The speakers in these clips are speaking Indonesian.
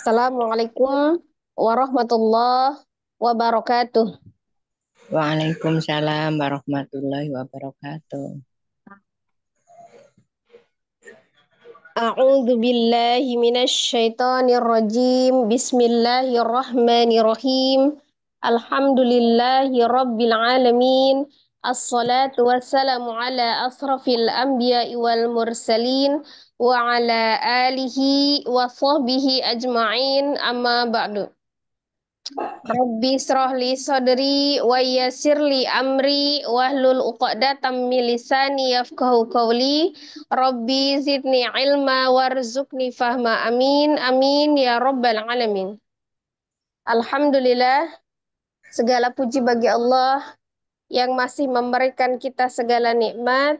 Assalamualaikum warahmatullahi wabarakatuh. Waalaikumsalam warahmatullahi wabarakatuh. A'udzu billahi minasy syaithanir rajim. Bismillahirrahmanirrahim. Alhamdulillahi rabbil alamin. Assalatu wassalamu ala asrafil anbiya'i wal mursalin wa ala alihi wa sahbihi ajma'in amma ba'du. Rabbi srohli sodri wa li amri wahlul uqadatam lisani yafkahu qawli Rabbi zidni ilma warzukni fahma amin amin ya rabbal alamin Alhamdulillah segala puji bagi Allah yang masih memberikan kita segala nikmat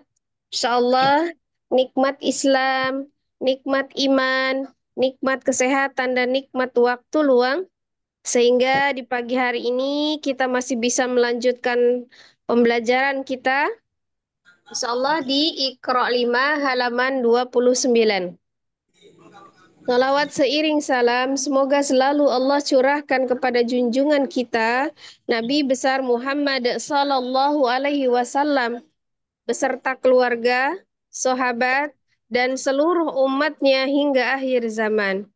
insyaallah nikmat Islam, nikmat iman, nikmat kesehatan, dan nikmat waktu luang, sehingga di pagi hari ini kita masih bisa melanjutkan pembelajaran kita. Insya Allah di Iqra 5 halaman 29. Salawat seiring salam, semoga selalu Allah curahkan kepada junjungan kita, Nabi besar Muhammad Sallallahu Alaihi Wasallam, beserta keluarga, sahabat, dan seluruh umatnya hingga akhir zaman.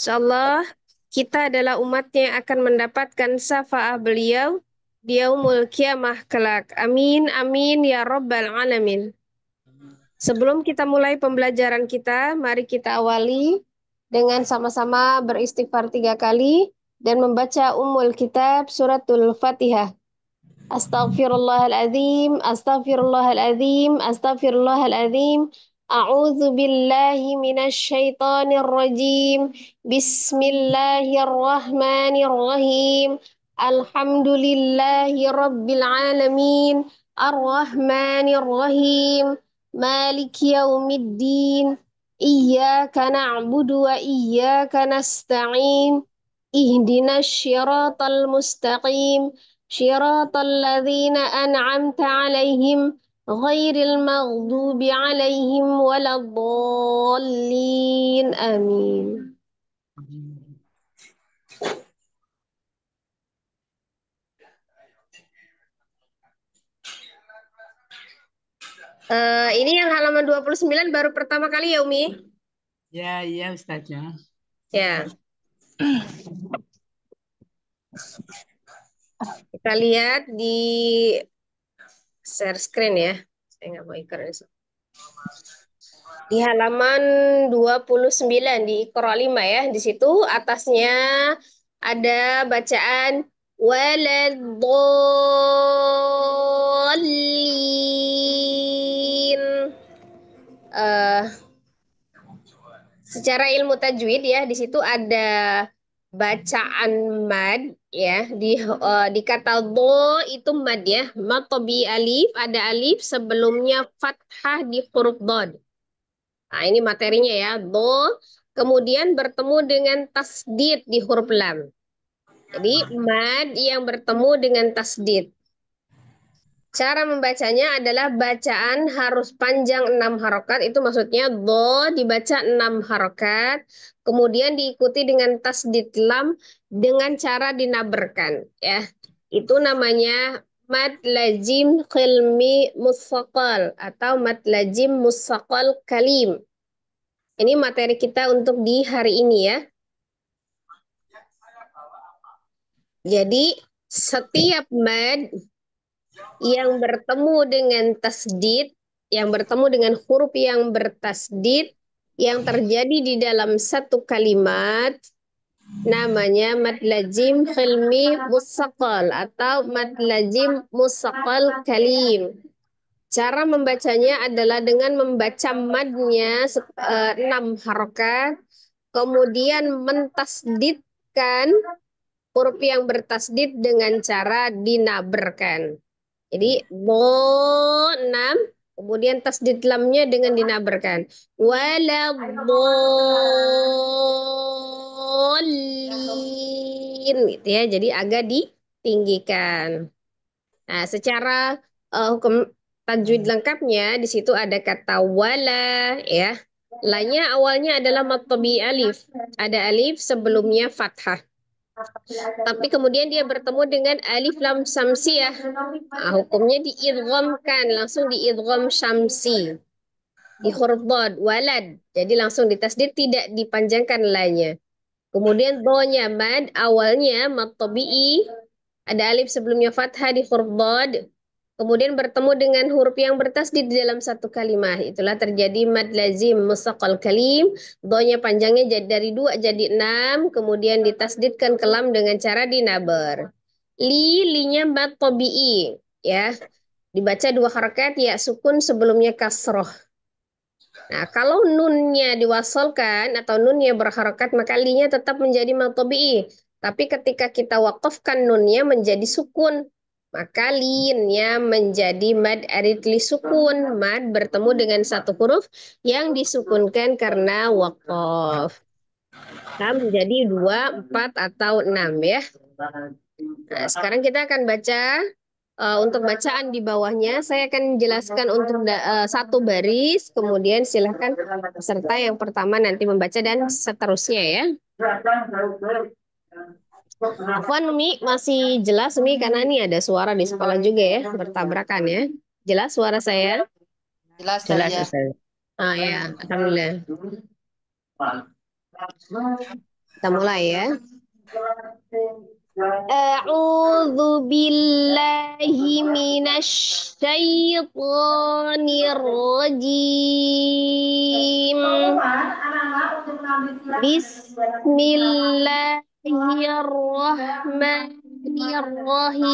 InsyaAllah kita adalah umatnya yang akan mendapatkan syafa'ah beliau di yaumul kiamah kelak. Amin, amin, ya rabbal alamin. Sebelum kita mulai pembelajaran kita, mari kita awali dengan sama-sama beristighfar tiga kali dan membaca umul kitab suratul fatihah. أستغفر الله العظيم أستغفر الله العظيم أستغفر الله العظيم أعوذ بالله من الشيطان الرجيم بسم الله الرحمن الرحيم الحمد لله رب العالمين الرحمن الرحيم مالك يوم الدين إياك نعبد وإياك نستعين اهدنا الشراط المستقيم صراط الذين أنعمت عليهم غير المغضوب عليهم ولا الضالين آمين Uh, ini yang halaman 29 baru pertama kali ya Umi? Ya, iya Ustazah. Ya. Kita lihat di share screen ya. Saya nggak mau ikrar di halaman 29 di Iqra 5 ya. Di situ atasnya ada bacaan Eh Uh, secara ilmu tajwid ya, di situ ada bacaan mad ya di uh, di kata do itu mad ya matobi alif ada alif sebelumnya fathah di huruf dod nah ini materinya ya do kemudian bertemu dengan tasdid di huruf lam jadi mad yang bertemu dengan tasdid cara membacanya adalah bacaan harus panjang enam harokat itu maksudnya do dibaca enam harokat kemudian diikuti dengan tas ditlam dengan cara dinabarkan, ya itu namanya mad lazim khilmi musaqal atau mad lazim musaqal kalim ini materi kita untuk di hari ini ya jadi setiap mad yang bertemu dengan tasdid yang bertemu dengan huruf yang bertasdid yang terjadi di dalam satu kalimat namanya mad lazim khilmi musaqal atau mad lazim musaqal kalim. Cara membacanya adalah dengan membaca madnya eh, enam harokat, kemudian mentasdidkan huruf yang bertasdid dengan cara dinabarkan. Jadi bo enam Kemudian tasdid lamnya dengan dinabarkan. waladolin Gitu ya. Jadi agak ditinggikan. Nah, secara uh, hukum tajwid hmm. lengkapnya di situ ada kata wala ya. lainnya awalnya adalah matobi alif. Ada alif sebelumnya fathah. Tapi kemudian dia bertemu dengan alif lam samsiah. Nah, hukumnya diidghamkan, langsung diidgham syamsi. Di khurdad, walad. Jadi langsung ditasdir tidak dipanjangkan lainnya Kemudian do-nya mad awalnya mat-tobi'i. ada alif sebelumnya fathah di khurdad kemudian bertemu dengan huruf yang bertas di dalam satu kalimat itulah terjadi mad lazim musaqal kalim doanya panjangnya jadi dari dua jadi enam kemudian ditasdidkan kelam dengan cara dinabar li linya mad tobi'i ya dibaca dua harokat ya sukun sebelumnya kasroh Nah, kalau nunnya diwasolkan atau nunnya berharokat, maka linya tetap menjadi mad tobii. Tapi ketika kita wakafkan nunnya menjadi sukun, maka linnya menjadi mad aridli li sukun. Mad bertemu dengan satu huruf yang disukunkan karena wakof. Nah, menjadi dua, empat, atau enam ya. Nah, sekarang kita akan baca uh, untuk bacaan di bawahnya saya akan jelaskan untuk uh, satu baris kemudian silahkan serta yang pertama nanti membaca dan seterusnya ya. Afwan Mi masih jelas Mi karena ini ada suara di sekolah juga ya bertabrakan ya. Jelas suara saya? Jelas, jelas ya. saya. Ah ya, alhamdulillah. Kita mulai ya. A'udzu billahi minasy syaithanir rajim. Bismillah Bismillahirrahmanirrahim.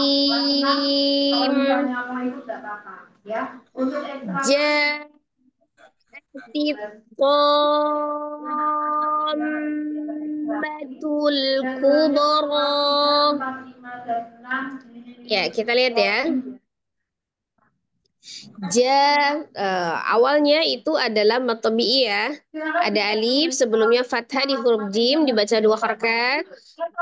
Ya. Jatiqamatul nah, Kubro. Ya, kita lihat ya. Oh, iya. Ja uh, eh, awalnya itu adalah matobi ya. Ada alif, sebelumnya fathah di huruf jim dibaca dua harakat.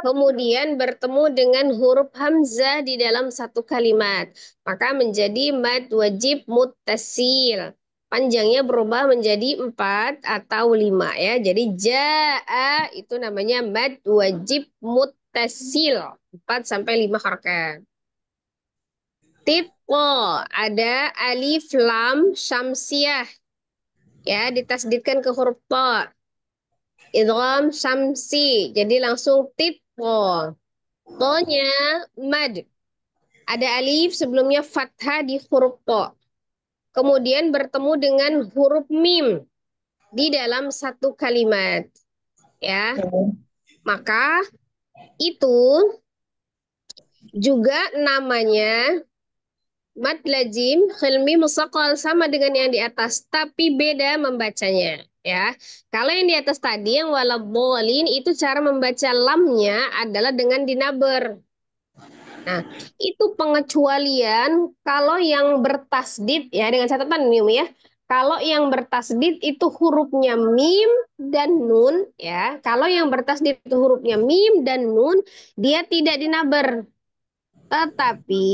Kemudian bertemu dengan huruf hamzah di dalam satu kalimat. Maka menjadi mad wajib mutasil Panjangnya berubah menjadi empat atau lima ya. Jadi ja'a itu namanya mad wajib mutasil Empat sampai lima harakat. Tip ko ada alif lam syamsiah ya ditasdidkan ke huruf ko idgham syamsi jadi langsung titko ko-nya mad ada alif sebelumnya fathah di huruf ko kemudian bertemu dengan huruf mim di dalam satu kalimat ya maka itu juga namanya Mat lajim khilmi musakol sama dengan yang di atas tapi beda membacanya ya. Kalau yang di atas tadi yang bolin itu cara membaca lamnya adalah dengan dinaber. Nah, itu pengecualian kalau yang bertasdid ya dengan catatan mim ya. Kalau yang bertasdid itu hurufnya mim dan nun ya. Kalau yang bertasdid itu hurufnya mim dan nun, dia tidak dinaber tetapi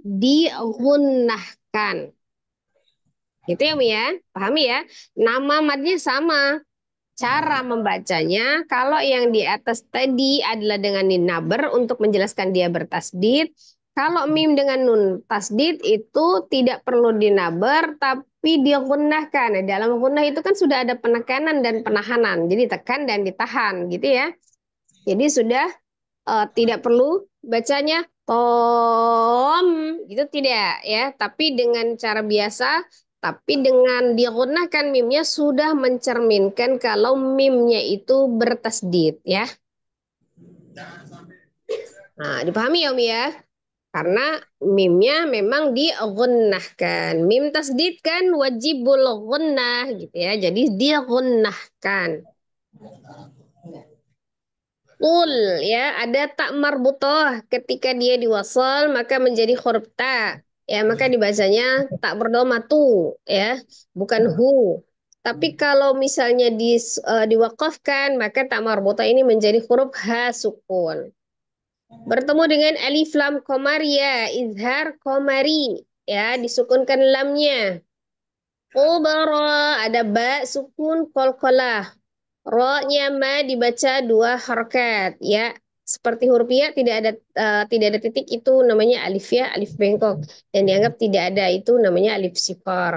digunakan. Gitu ya, Mi ya? Pahami ya? Nama madnya sama. Cara membacanya, kalau yang di atas tadi adalah dengan ninaber untuk menjelaskan dia bertasdid. Kalau mim dengan nun tasdid itu tidak perlu dinaber, tapi dia digunnahkan. Nah, dalam gunnah itu kan sudah ada penekanan dan penahanan. Jadi tekan dan ditahan gitu ya. Jadi sudah uh, tidak perlu bacanya tom gitu tidak ya tapi dengan cara biasa tapi dengan digunakan mimnya sudah mencerminkan kalau mimnya itu bertasdid ya nah dipahami ya Umi ya karena mimnya memang digunakan. mim tasdid kan wajibul gunnah gitu ya jadi digunakan. Kul ya ada tak marbutoh ketika dia diwasal maka menjadi huruf ya maka hmm. dibacanya tak berdoma tu ya bukan hmm. hu tapi hmm. kalau misalnya di, uh, diwakafkan maka tak marbutoh ini menjadi huruf ha sukun bertemu dengan alif lam komaria ya. izhar komari ya disukunkan lamnya Kubara ada ba sukun kol kolah Ro-nya ma dibaca dua harokat ya. Seperti huruf ya tidak ada uh, tidak ada titik itu namanya alif ya, alif bengkok dan dianggap tidak ada itu namanya alif sifar.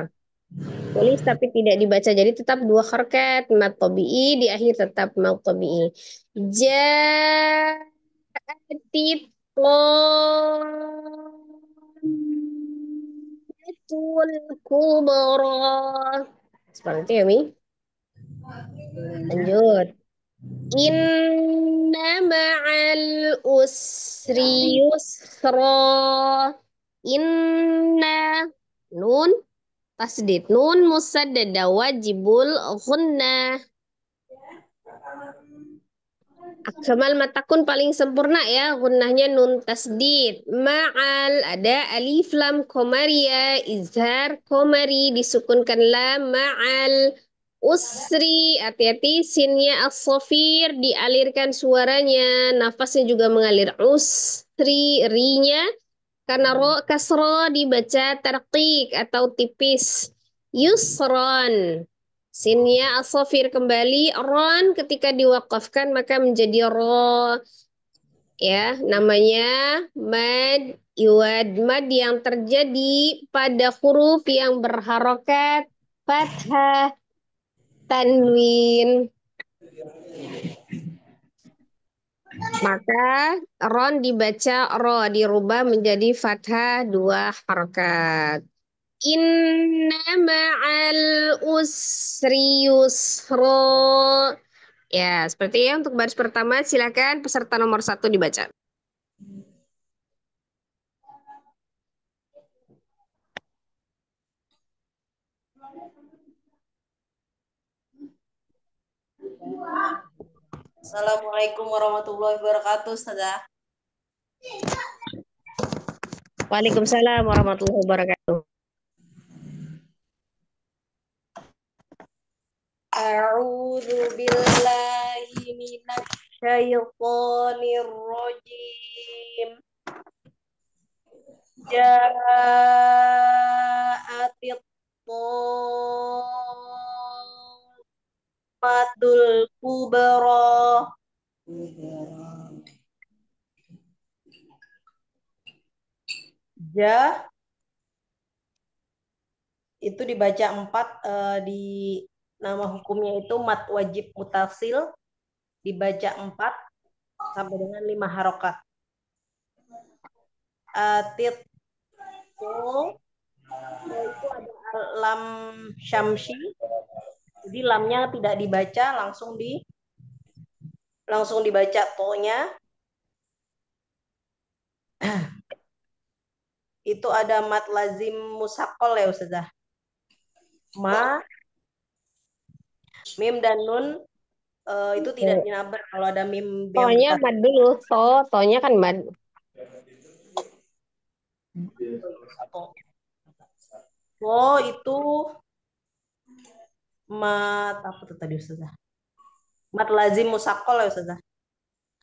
Tulis tapi tidak dibaca jadi tetap dua harokat mat tobii di akhir tetap mat tabi'i. Ja'atit Qamatul kubara. Seperti itu ya, Mi. Lanjut. Inna ma'al usri yusra. Inna nun tasdid nun musaddada wajibul ghunna. Akmal matakun paling sempurna ya Gunahnya nun tasdid ma'al ada alif lam komaria izhar komari disukunkan lam ma'al usri hati-hati sinnya al-sofir dialirkan suaranya nafasnya juga mengalir usri rinya karena ro kasro dibaca terkik atau tipis yusron sinnya al-sofir kembali ron ketika diwakafkan maka menjadi ro ya namanya mad iwad mad yang terjadi pada huruf yang berharokat fathah tanwin. Maka ron dibaca ro dirubah menjadi fathah dua harokat. Inna ma'al usri yusro. Ya, seperti ya untuk baris pertama silakan peserta nomor satu dibaca. Assalamualaikum warahmatullahi wabarakatuh, Ustazah. Waalaikumsalam warahmatullahi wabarakatuh. A'udzu billahi minasy syaithanir rajim. Ja'atit Fatul Kubro. Ja itu dibaca empat uh, di nama hukumnya itu mat wajib mutasil dibaca empat sampai dengan lima harokat. Atit eh, itu ada alam syamsi jadi lamnya tidak dibaca, langsung di langsung dibaca to Itu ada mat lazim musakol ya Ustazah. Ma mim dan nun uh, itu tidak dinabar kalau ada mim to-nya mad dulu, to, to kan mad. Oh, itu mat apa tuh tadi ustazah mat lazim musakol ya ustazah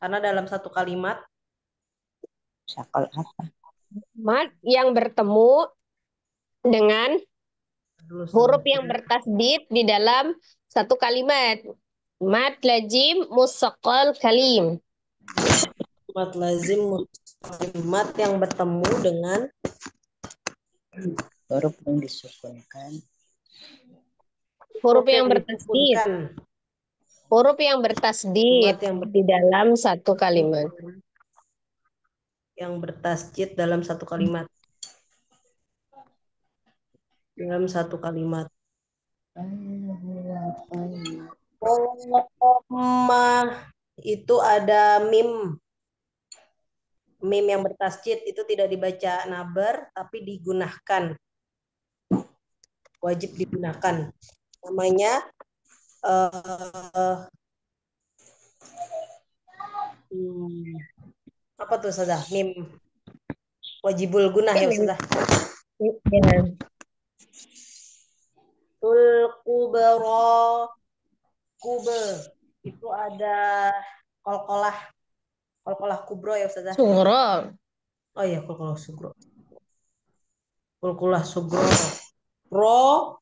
karena dalam satu kalimat musakol apa mat yang bertemu dengan huruf yang bertasdid di dalam satu kalimat mat lazim musakol kalim mat lazim mat yang bertemu dengan huruf yang disukunkan huruf yang bertasdid. Huruf yang bertasdid yang ber di dalam satu kalimat. Yang bertasdid dalam satu kalimat. Dalam satu kalimat. Koma itu ada mim. Mim yang bertasjid itu tidak dibaca nabar tapi digunakan. Wajib digunakan namanya uh, hmm, apa tuh sudah mim wajibul guna ya sudah tul kubro kube itu ada kolkolah kolkolah kubro ya sudah sugro oh iya kolkolah sugro kolkolah sugro ro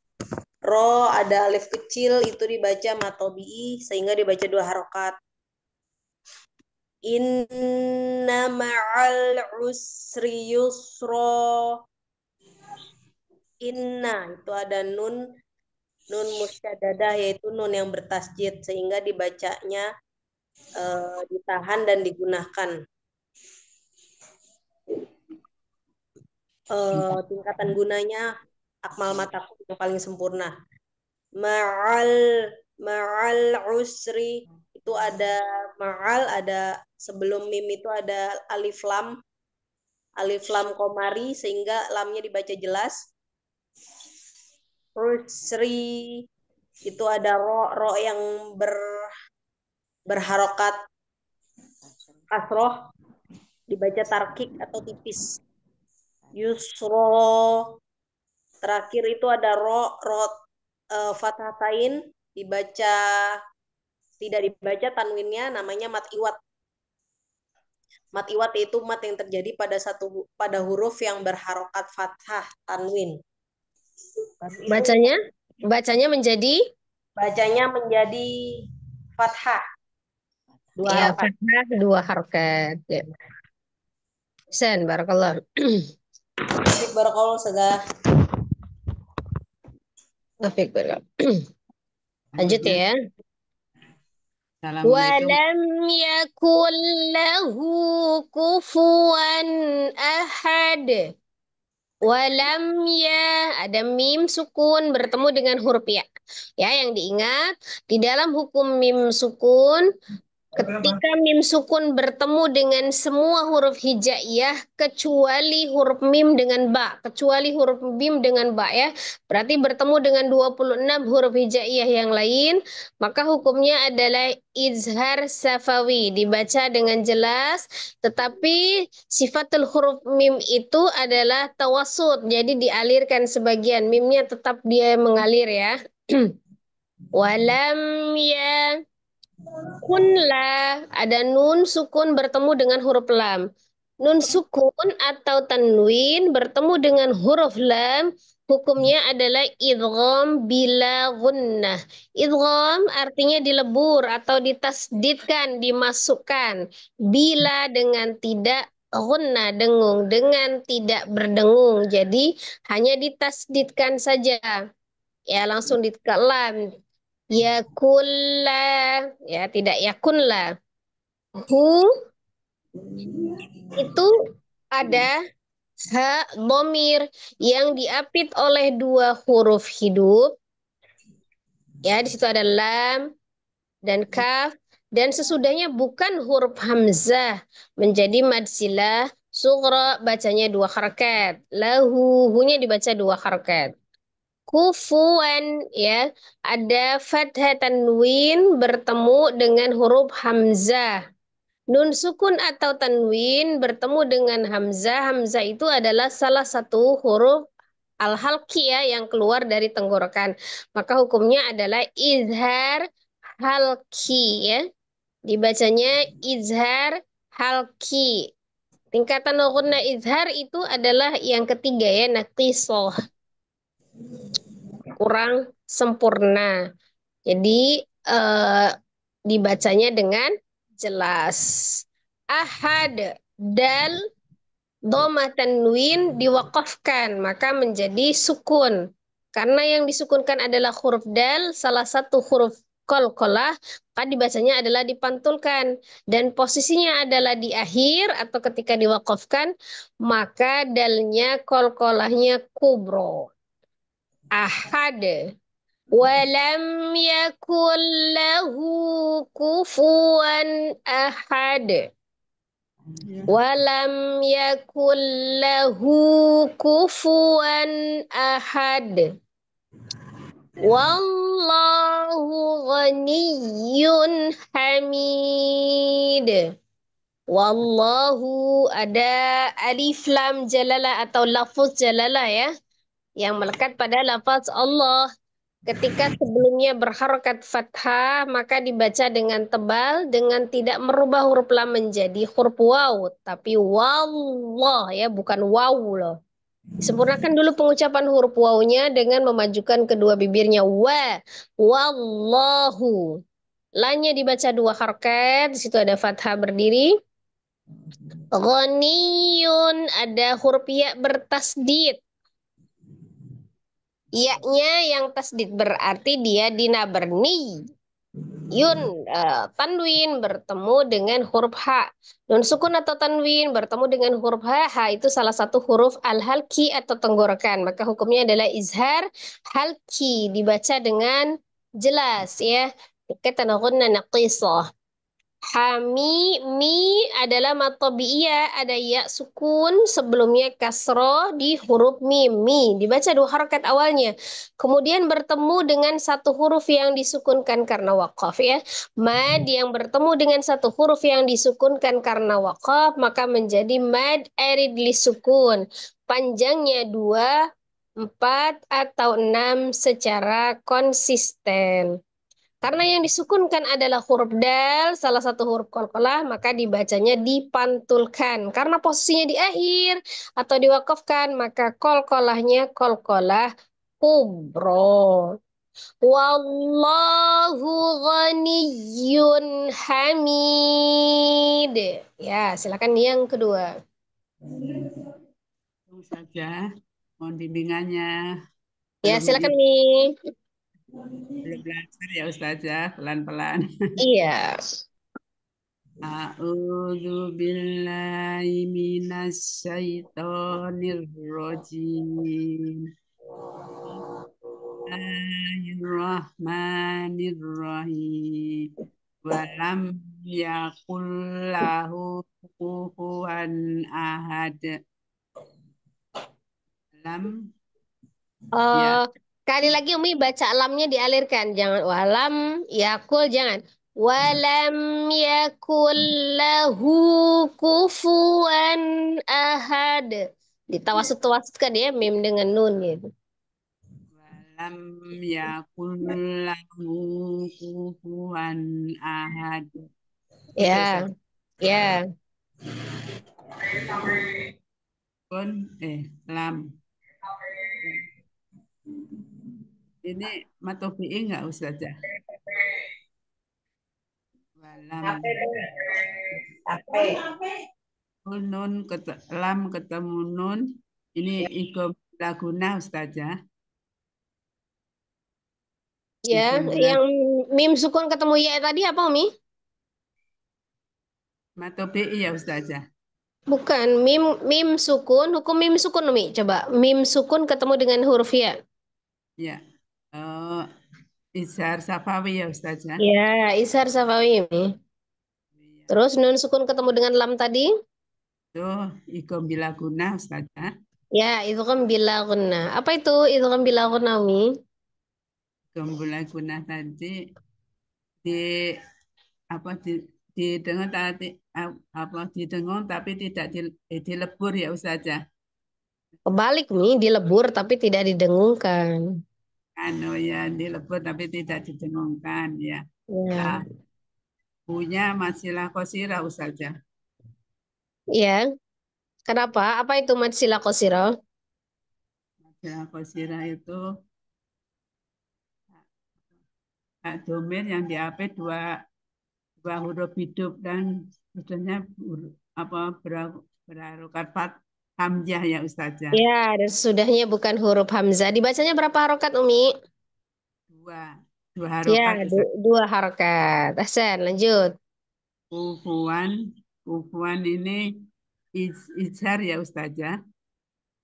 Ro ada alif kecil itu dibaca matobi sehingga dibaca dua harokat. Inna ma'al usri yusro. Inna itu ada nun nun musyadadah yaitu nun yang bertasjid sehingga dibacanya e, ditahan dan digunakan. uh, tingkatan gunanya akmal mataku yang paling sempurna. Ma'al ma'al usri itu ada ma'al ada sebelum mim itu ada alif lam alif lam komari sehingga lamnya dibaca jelas. Usri itu ada ro ro yang ber berharokat kasroh dibaca tarkik atau tipis. Yusro Terakhir itu ada ro, ro, uh, eh, fathah tain dibaca tidak dibaca tanwinnya namanya mat iwat. Mat iwat itu mat yang terjadi pada satu pada huruf yang berharokat fathah tanwin. Itu, bacanya bacanya menjadi bacanya menjadi fathah. Dua ya, fathah dua harokat Ya. Sen barakallah. barakallah Taufik Berkah. Lanjut ya. Walam yakul lahu kufuan ahad. Walam ya ada mim sukun bertemu dengan huruf ya. Ya yang diingat di dalam hukum mim sukun Ketika mim sukun bertemu dengan semua huruf hijaiyah kecuali huruf mim dengan ba, kecuali huruf mim dengan ba ya. Berarti bertemu dengan 26 huruf hijaiyah yang lain, maka hukumnya adalah izhar safawi, dibaca dengan jelas, tetapi sifatul huruf mim itu adalah tawasud, jadi dialirkan sebagian mimnya tetap dia mengalir ya. Walam ya Sukun lah, ada nun sukun bertemu dengan huruf lam. Nun sukun atau tanwin bertemu dengan huruf lam, hukumnya adalah idgham bila gunnah. Idgham artinya dilebur atau ditasdidkan, dimasukkan. Bila dengan tidak gunnah, dengung. Dengan tidak berdengung. Jadi hanya ditasdidkan saja. Ya langsung ditekan yakulla ya tidak yakunla hu itu ada ha domir yang diapit oleh dua huruf hidup ya di situ ada lam dan kaf dan sesudahnya bukan huruf hamzah menjadi madsilah sugra bacanya dua harakat lahu hunya dibaca dua harakat kufuan ya ada fathah tanwin bertemu dengan huruf hamzah nun sukun atau tanwin bertemu dengan hamzah hamzah itu adalah salah satu huruf al halki ya yang keluar dari tenggorokan maka hukumnya adalah izhar halki ya dibacanya izhar halki tingkatan ghunna izhar itu adalah yang ketiga ya naqisoh kurang sempurna. Jadi eh, dibacanya dengan jelas. Ahad dal doma tanwin diwakafkan maka menjadi sukun. Karena yang disukunkan adalah huruf dal, salah satu huruf kol-kolah, kan dibacanya adalah dipantulkan. Dan posisinya adalah di akhir atau ketika diwakafkan, maka dalnya kol-kolahnya kubro ahad walam yakul lahu kufuwan ahad walam yakul lahu kufuwan ahad wallahu ghaniyyun hamid wallahu ada alif lam jalalah atau lafuz jalalah ya yang melekat pada lafaz Allah. Ketika sebelumnya berharokat fathah, maka dibaca dengan tebal dengan tidak merubah huruf lam menjadi huruf waw, tapi wallah ya, bukan waw loh. Sempurnakan dulu pengucapan huruf wawnya dengan memajukan kedua bibirnya wa, wallahu. Lanya dibaca dua harokat, di situ ada fathah berdiri. Ghaniyun ada huruf ya bertasdid Iya-nya yang tasdid berarti dia dinaberni. Yun uh, tanwin bertemu dengan huruf ha. Nun sukun atau tanwin bertemu dengan huruf ha. Ha itu salah satu huruf al-halki atau tenggorokan. Maka hukumnya adalah izhar halki dibaca dengan jelas ya. Kita nakunna naqisah. Hami mi adalah matobiya ada ya sukun sebelumnya kasro di huruf mi mi dibaca dua harokat awalnya kemudian bertemu dengan satu huruf yang disukunkan karena wakaf ya mad yang bertemu dengan satu huruf yang disukunkan karena wakaf maka menjadi mad erid sukun panjangnya dua empat atau enam secara konsisten. Karena yang disukunkan adalah huruf dal, salah satu huruf kolkolah, maka dibacanya dipantulkan. Karena posisinya di akhir atau diwakafkan, maka kolkolahnya kolkolah kubro. Wallahu ghaniyun hamid. Ya, silakan yang kedua. Saja, mohon bimbingannya. Ya, silakan nih belajar ya Ustazah, pelan-pelan. Iya. A'udzu billahi minasy syaithanir rajim. Bismillahirrahmanirrahim. lam yakul lahu kufuwan ahad. Lam uh, ya Kali lagi Umi baca alamnya dialirkan. Jangan walam yakul jangan. Walam yakul lahu kufuan ahad. Ditawasut tawasutkan ya mim dengan nun ya. Walam yakul lahu kufuan ahad. Ya. Ya. Kun eh lam ini matofi'i e nggak Ustazah? Walam. Nun oh, lam ketemu nun ini ikut iya. laguna Ustazah. Ya, yang mim sukun ketemu ya tadi apa Umi? Matobi e ya Ustazah. Bukan mim mim sukun, hukum mim sukun Umi. Coba mim sukun ketemu dengan huruf ya. Ya. Isar Safawi ya Ustaz ya? Iya, Ishar Safawi ini. Terus nun sukun ketemu dengan lam tadi? Tuh, ikum bila guna Ustaz ya? itu kan bila guna. Apa itu kan bila guna Mi? Ikom bila guna tadi di apa di dengar tadi apa dengar tapi tidak di, eh, dilebur ya Ustazah. Kebalik nih dilebur tapi tidak didengungkan anu ya dilebur tapi tidak didengungkan ya. ya. Nah, punya masilah kosira saja. Ya. Kenapa? Apa itu masilah kosira? Masilah kosira itu hak domir yang AP dua dua huruf hidup dan sebetulnya apa berarokat Hamzah ya Ustazah. Ya, dan sudahnya bukan huruf hamzah. Dibacanya berapa harokat Umi? Dua. Dua ya, harokat. Ya, dua harokat. Hasan, lanjut. Kufuan, kufuan ini iz izhar ya Ustazah.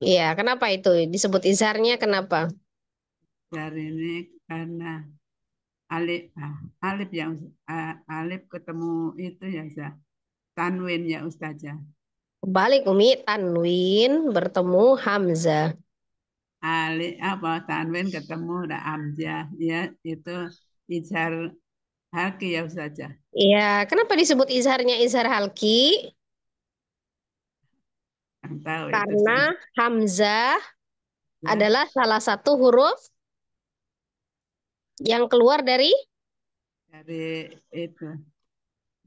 Iya, kenapa itu? Disebut izharnya kenapa? Izhar ini karena alif ah, alif yang ah, alif ketemu itu ya Ustazah. Tanwin ya Ustazah. Balik Umi, tanwin bertemu hamzah. Ali apa tanwin ketemu ada hamzah ya itu izhar halki ya saja. Iya, kenapa disebut izharnya izhar halki? Tahu Karena itu hamzah ya. adalah salah satu huruf yang keluar dari dari itu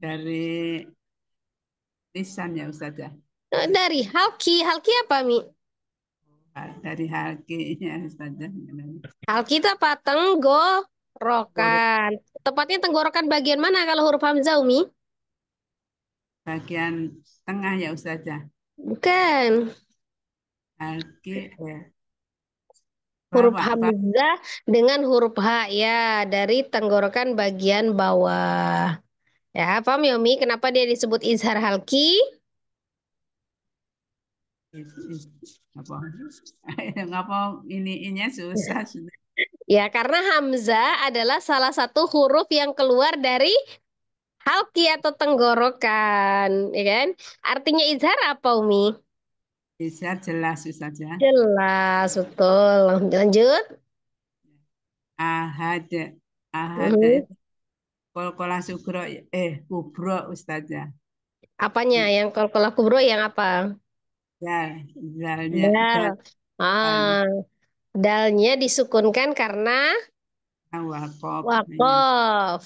dari lisan ya Ustazah. Eh, dari Halki. Halki apa, Mi? Dari Halki. Ya, Ustazah. Ya, halki itu apa? Tenggorokan. Tepatnya tenggorokan bagian mana kalau huruf Hamzah, Umi? Bagian tengah ya, Ustazah. Bukan. Halki, ya. Huruf Hamzah dengan huruf H, ya. Dari tenggorokan bagian bawah. Ya, paham Yomi kenapa dia disebut izhar halki? apa ini ininya susah Ya, karena Hamzah adalah salah satu huruf yang keluar dari halki atau tenggorokan, ya kan? Artinya izhar apa, Umi? Izhar jelas susah saja. Ya. Jelas, betul. Lanjut. Ahad. Ahad. Mm-hmm. Kolkolah -hmm. eh, kubro, Ustazah. Ya. Apanya yang kolkolah kubro yang apa? dal dalnya dal dal ah dalnya disukunkan karena wakof wakof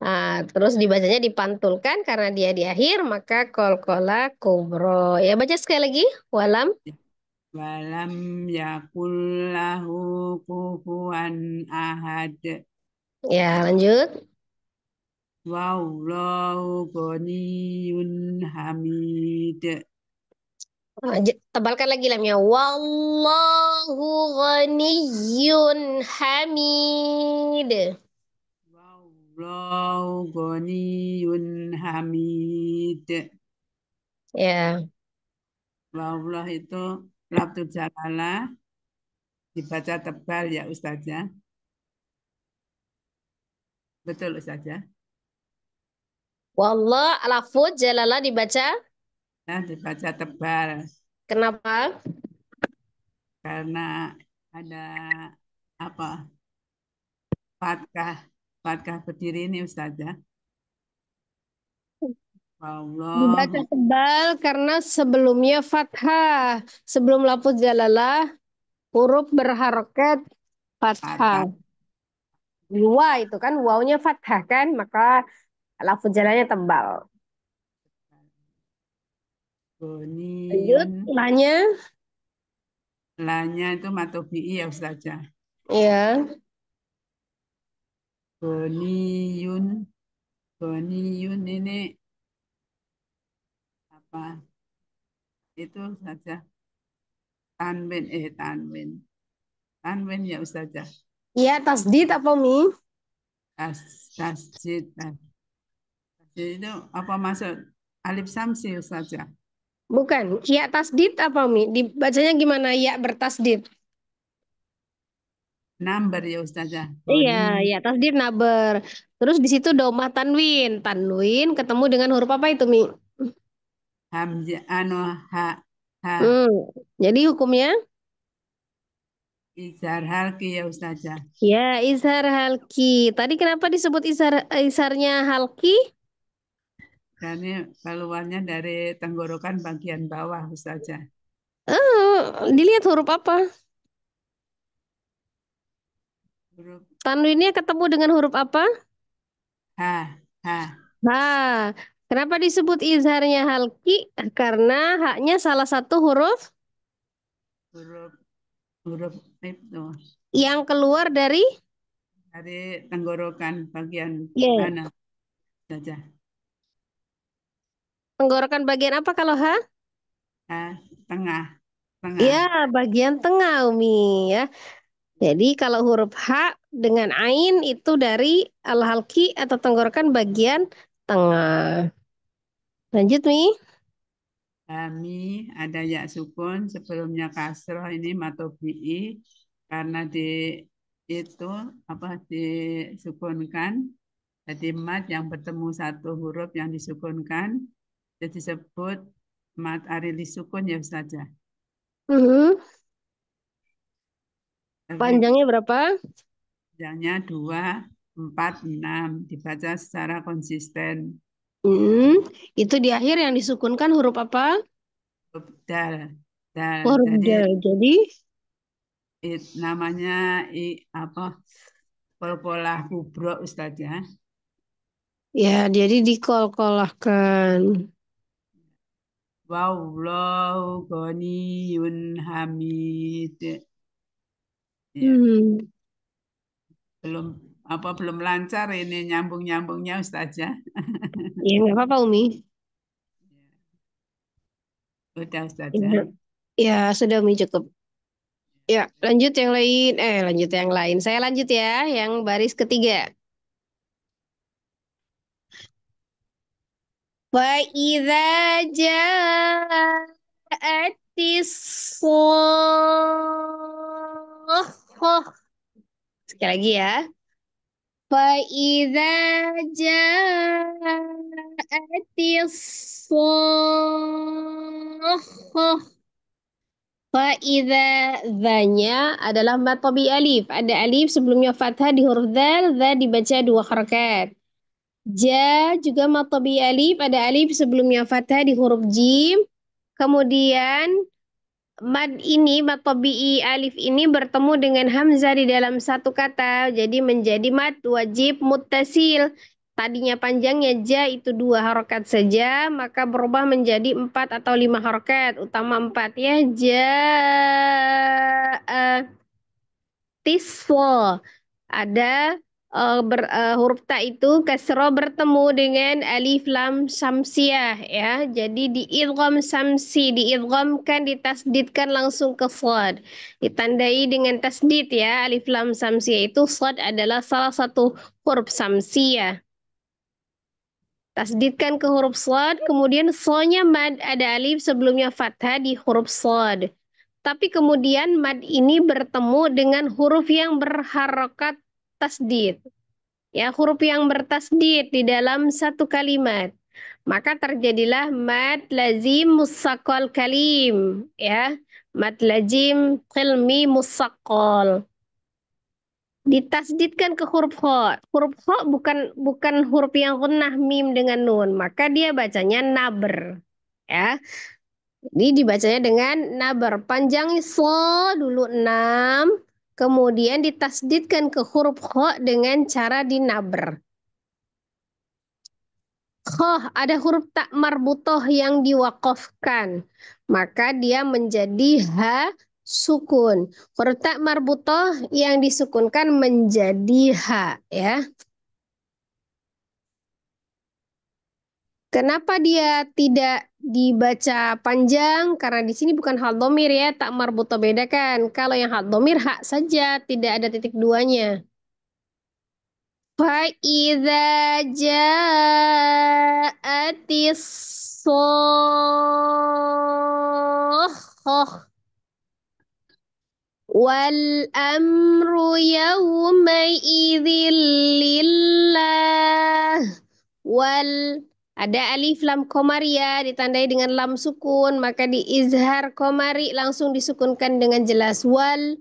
Ah, iya. terus dibacanya dipantulkan karena dia di akhir maka kolkola kubro. Ya baca sekali lagi walam walam yakullahu kuhuan ahad. Ya lanjut. Wallahu ghaniyun hamid. Ah, tebalkan lagi lamnya. Wallahu ghaniyun hamid. Wallahu ghaniyun hamid. Ya. Yeah. Wallah itu Lafzul Jalalah dibaca tebal ya Ustazah. Betul Ustazah. Wallah lafuz Jalalah dibaca Ya, dibaca tebal. Kenapa? Karena ada apa? Fatkah, fatkah berdiri ini Ustazah. Allah. Dibaca tebal karena sebelumnya fathah. Sebelum lapus jalalah, huruf berharoket fathah. Wa itu kan, wawnya fathah kan, maka lapus jalannya tebal. Boni. Lanjut, lanya. Lanya itu matobi'i ya Ustazah. Iya. Boniyun. Boniyun ini apa? Itu saja. Tanwin, eh tanwin. Tanwin ya Ustazah. Iya, tasdid apa Mi? Tas, tasdid. Tasdid itu apa maksud? Alif samsi Ustazah. Bukan. Ya tasdid apa Umi? Dibacanya gimana? Ya bertasdid. Number ya Ustazah. Oh, iya, ini. Iya. ya tasdid number. Terus di situ domah tanwin. Tanwin ketemu dengan huruf apa itu Mi? Hamzah anu ha, ha. Hmm. Jadi hukumnya? Izhar halki ya Ustazah. Ya, izhar halki. Tadi kenapa disebut izhar eh, izharnya halki? Dari keluarnya dari tenggorokan bagian bawah saja. Uh, eh, dilihat huruf apa? Huruf tanwinnya ketemu dengan huruf apa? Ha, ha. Ha. Kenapa disebut izharnya halki? Karena haknya salah satu huruf huruf huruf itu yang keluar dari dari tenggorokan bagian yeah. mana saja. Tenggorokan bagian apa kalau H? Uh, tengah. Tengah. Ya, bagian tengah Umi ya. Jadi kalau huruf H dengan ain itu dari al halki atau tenggorokan bagian tengah. Lanjut Mi. Kami ada ya sukun sebelumnya kasroh ini matobi karena di itu apa disukunkan jadi mat yang bertemu satu huruf yang disukunkan jadi disebut mat arili sukun ya Ustazah. Mm -hmm. Panjangnya berapa? Panjangnya dua, empat, enam. Dibaca secara konsisten. Hmm, itu di akhir yang disukunkan huruf apa? Huruf dal. dal. Oh, huruf Jadi, dal. Jadi it, namanya i, apa? Kolkolah kubro Ustazah. Ya, jadi dikolkolahkan. Wallahu ghaniyun hamid. Ya. Hmm. Belum apa belum lancar ini nyambung-nyambungnya Ustazah. Ya? Iya, nggak apa-apa Umi. Udah Ustazah. Ya, iya. Iya, sudah Umi cukup. Ya, lanjut yang lain. Eh, lanjut yang lain. Saya lanjut ya, yang baris ketiga. وإذا جاءت الصخة sekali lagi ya فَإِذَا جَاءَتِ الصخة فَإِذَا ذanya adalah matobi alif. Ada alif sebelumnya fathah di huruf dhal, dhal dibaca dua harakat. Ja juga matobi alif, ada alif sebelumnya fathah di huruf jim. Kemudian mad ini, matobi alif ini bertemu dengan hamzah di dalam satu kata. Jadi menjadi mad wajib mutasil. Tadinya panjangnya ja itu dua harokat saja, maka berubah menjadi empat atau lima harokat. Utama empat ya, ja uh, tiswa. Ada uh, ber, uh, huruf ta itu kasro bertemu dengan alif lam samsiah ya. Jadi di idgham samsi di diidghamkan ditasdidkan langsung ke sad. Ditandai dengan tasdid ya alif lam samsiah itu sad adalah salah satu huruf samsiah. Tasdidkan ke huruf sad, kemudian sonya mad ada alif sebelumnya fathah di huruf sad. Tapi kemudian mad ini bertemu dengan huruf yang berharokat tasdid. Ya, huruf yang bertasdid di dalam satu kalimat. Maka terjadilah mad lazim musakol kalim, ya. Mad lazim kilmi musakol ditasdidkan ke huruf kho. Huruf kho bukan bukan huruf yang gunnah mim dengan nun, maka dia bacanya naber. Ya. ini dibacanya dengan naber. panjang so dulu 6, kemudian ditasdidkan ke huruf kho dengan cara dinaber. Kho ada huruf tak marbutoh yang diwakofkan, maka dia menjadi ha sukun. Huruf tak marbutoh yang disukunkan menjadi ha, ya. Kenapa dia tidak dibaca panjang karena di sini bukan hal domir ya tak marbuto kan. kalau yang hal domir hak saja tidak ada titik duanya Fa'idha ja'atis wal amru yawma idhil lillah wal ada alif lam komaria ya, ditandai dengan lam sukun, maka di izhar komari langsung disukunkan dengan jelas wal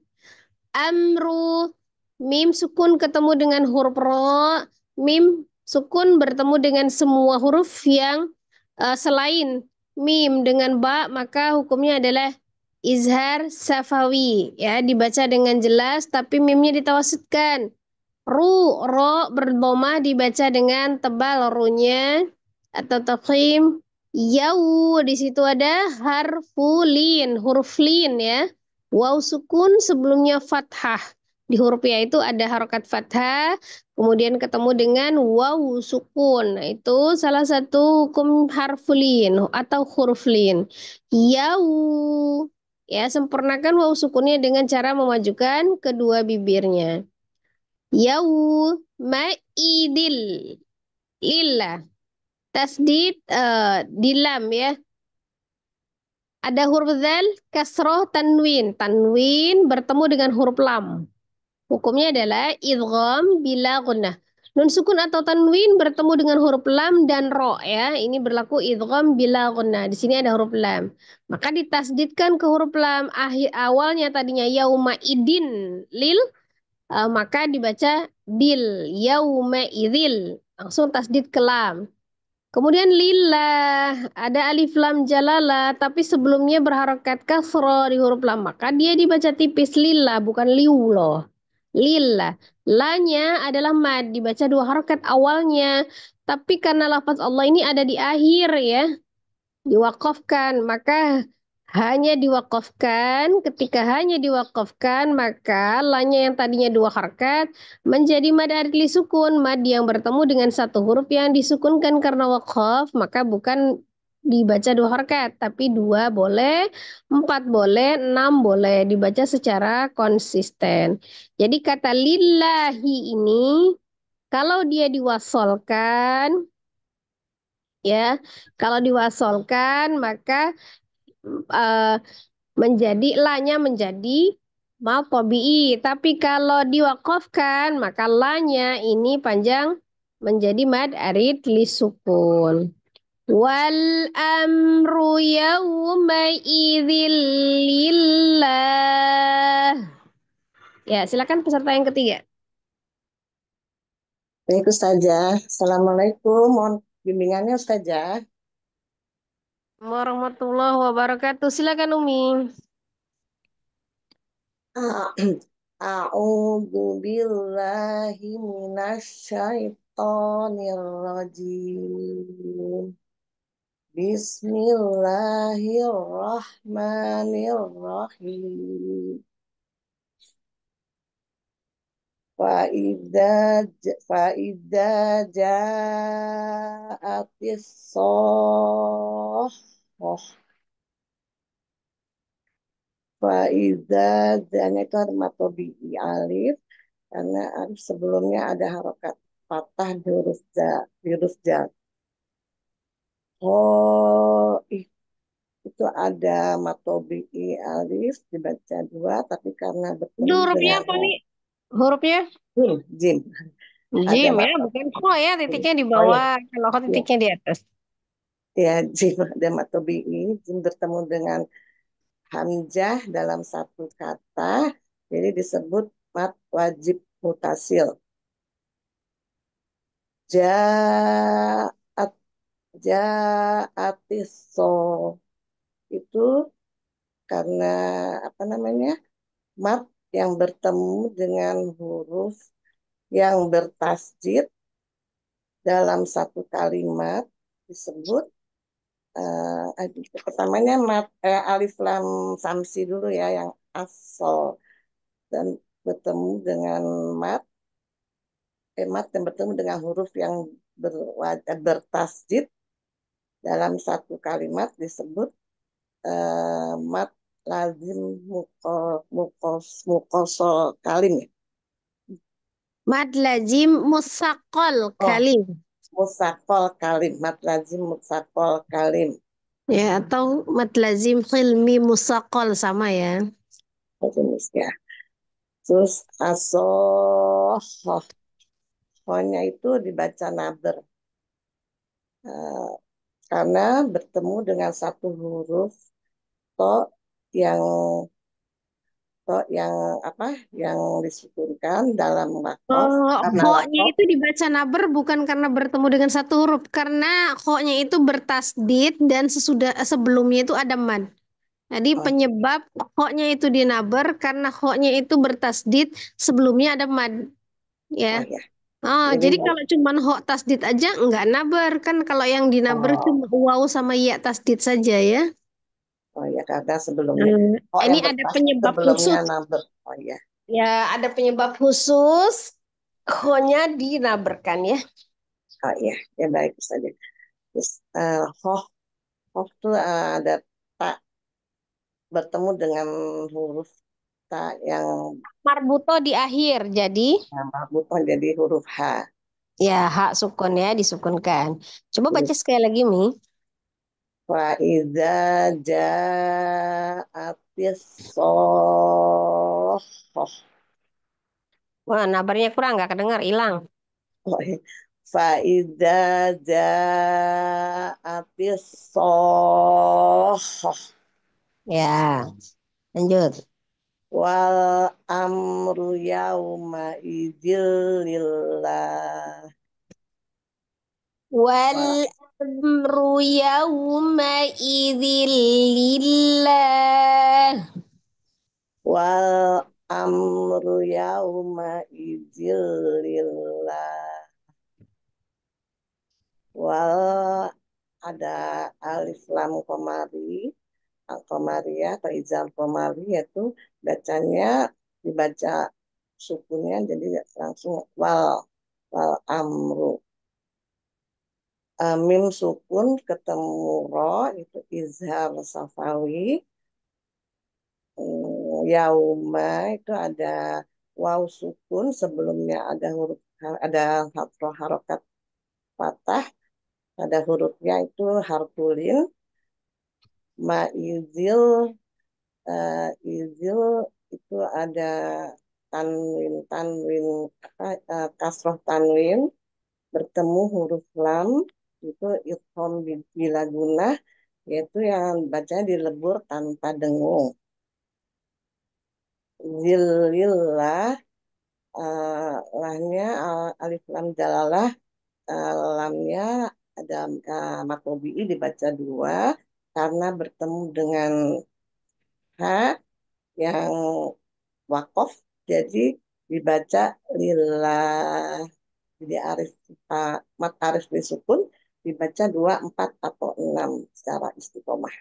amru mim sukun ketemu dengan huruf ro, mim sukun bertemu dengan semua huruf yang uh, selain mim dengan ba maka hukumnya adalah izhar safawi ya dibaca dengan jelas tapi mimnya ditawasitkan ru ro berdomah dibaca dengan tebal runya atau taqim yau di situ ada harfulin huruf lin ya waw sukun sebelumnya fathah di huruf ya itu ada harokat fathah kemudian ketemu dengan waw sukun nah, itu salah satu hukum harfulin atau huruf lin yau ya sempurnakan waw sukunnya dengan cara memajukan kedua bibirnya yau ma'idil lillah Tasdid uh, di lam ya. Ada huruf zal, kasroh, tanwin. Tanwin bertemu dengan huruf lam. Hukumnya adalah idgham bila gunnah. Nun sukun atau tanwin bertemu dengan huruf lam dan ro ya. Ini berlaku idgham bila gunnah. Di sini ada huruf lam. Maka ditasdidkan ke huruf lam akhir awalnya tadinya yauma idin lil uh, maka dibaca dil yauma idil. Langsung tasdid ke lam. Kemudian lillah, ada alif lam jalalah tapi sebelumnya berharokat kasro di huruf lam. Maka dia dibaca tipis lillah, bukan liu loh. Lillah. Lanya adalah mad, dibaca dua harokat awalnya. Tapi karena lafaz Allah ini ada di akhir ya, diwakafkan, maka hanya diwakafkan ketika hanya diwakafkan maka lanya yang tadinya dua harkat menjadi mad adli sukun mad yang bertemu dengan satu huruf yang disukunkan karena wakaf maka bukan dibaca dua harkat tapi dua boleh empat boleh enam boleh dibaca secara konsisten jadi kata lillahi ini kalau dia diwasolkan ya kalau diwasolkan maka uh, menjadi lanya menjadi mal tobi'i. Tapi kalau diwakofkan maka lanya ini panjang menjadi mad arid li sukun. Wal amru yawma Ya, silakan peserta yang ketiga. Baik Ustazah, Assalamualaikum, mohon bimbingannya Ustazah warahmatullahi wabarakatuh. Silakan Umi. A'udzu billahi minasyaitonir rajim. Bismillahirrahmanirrahim. فإذا فإذا جاءت الصاخة فإذا janya itu hormat tobi alif karena alif kan sebelumnya ada harokat patah di huruf ja di huruf ja oh itu ada matobi alif dibaca dua tapi karena betul hurufnya apa ya. nih Hurufnya? Jim. Jim, jim ya, bukan ko ya, titiknya di bawah. Oh, iya. Kalau ko iya. titiknya di atas. Ya, jim ada matobi'i. Jim bertemu dengan Hamjah dalam satu kata. Jadi disebut mat wajib mutasil. Ja'at ja'atiso itu karena apa namanya? mat yang bertemu dengan huruf yang bertasjid dalam satu kalimat disebut uh, pertamanya mat, eh, alif lam samsi dulu ya yang asal dan bertemu dengan mat eh, mat yang bertemu dengan huruf yang ber, eh, bertasjid dalam satu kalimat disebut uh, mat lazim mukol mukos mukosol kalim ya mad lazim musakol kalim oh, musakol kalim mad lazim musakol kalim ya atau mad lazim hilmi musakol sama ya terus ya terus asoh honya itu dibaca naber uh, eh, karena bertemu dengan satu huruf to yang eh, yang apa yang disebutkan dalam bakos oh, koknya itu dibaca naber bukan karena bertemu dengan satu huruf karena koknya itu bertasdid dan sesudah sebelumnya itu ada man jadi oh. penyebab koknya itu di naber karena koknya itu bertasdid sebelumnya ada man ya, oh, ya. Oh, jadi, jadi ya. kalau cuman kok tasdid aja enggak naber kan kalau yang dinaber oh. cuma wow sama ya tasdid saja ya oh ya kata sebelumnya hmm. oh, ini ada penyebab khusus oh ya ya ada penyebab khusus honya dinaberkan ya oh iya ya baik saja ya. terus uh, eh, hoh hoh itu uh, ada tak bertemu dengan huruf tak yang marbuto di akhir jadi ya, marbuto jadi huruf h ya hak sukun ya disukunkan coba iya. baca sekali lagi mi Fa'idha ja'atis sohoh. Wah, nabarnya kurang, nggak kedengar, hilang. Oh, iya. Fa'idha ja'atis Ya, lanjut. Wal amru yauma idil lillah. Wal الأمر يومئذ wal amru يومئذ wal ada alif lam komari al komari atau izal komari yaitu bacanya dibaca sukunya jadi langsung wal wal amru Eh, mim sukun ketemu ro itu izhar safawi hmm, yauma itu ada waw sukun sebelumnya ada huruf ada satu harokat patah ada hurufnya itu hartulin ma izil uh, izil itu ada tanwin tanwin uh, kasroh tanwin bertemu huruf lam itu Ilham Bila Guna yaitu yang baca di lebur tanpa dengung zilillah uh, lahnya eh, alif lam jalalah uh, lamnya ada uh, makobi dibaca dua karena bertemu dengan h yang wakof jadi dibaca lillah jadi arif uh, mat arif disukun dibaca dua empat atau enam secara istiqomah.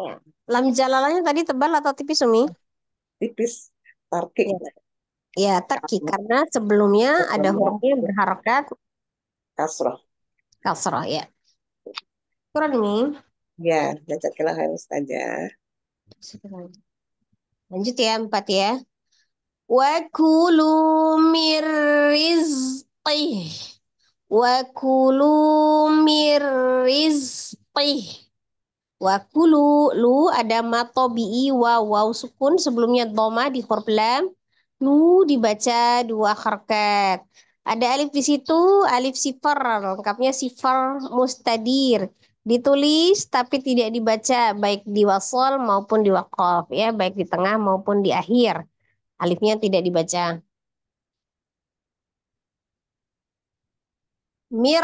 Ya. Lam jalalanya tadi tebal atau tipis Umi? Tipis, tarki. Iya. Ya, tarki karena sebelumnya Sebelum ada hurufnya berharokat kasroh. Kasroh ya. Kurang umi? Ya, baca harus saja. Lanjut ya empat ya. Wa kulu wa kulu mirrizqih wa kulu lu ada matobi'i wa waw sukun sebelumnya doma di huruf lam lu dibaca dua harkat ada alif di situ alif sifar lengkapnya sifar mustadir ditulis tapi tidak dibaca baik di wasol maupun di wakof ya baik di tengah maupun di akhir alifnya tidak dibaca mir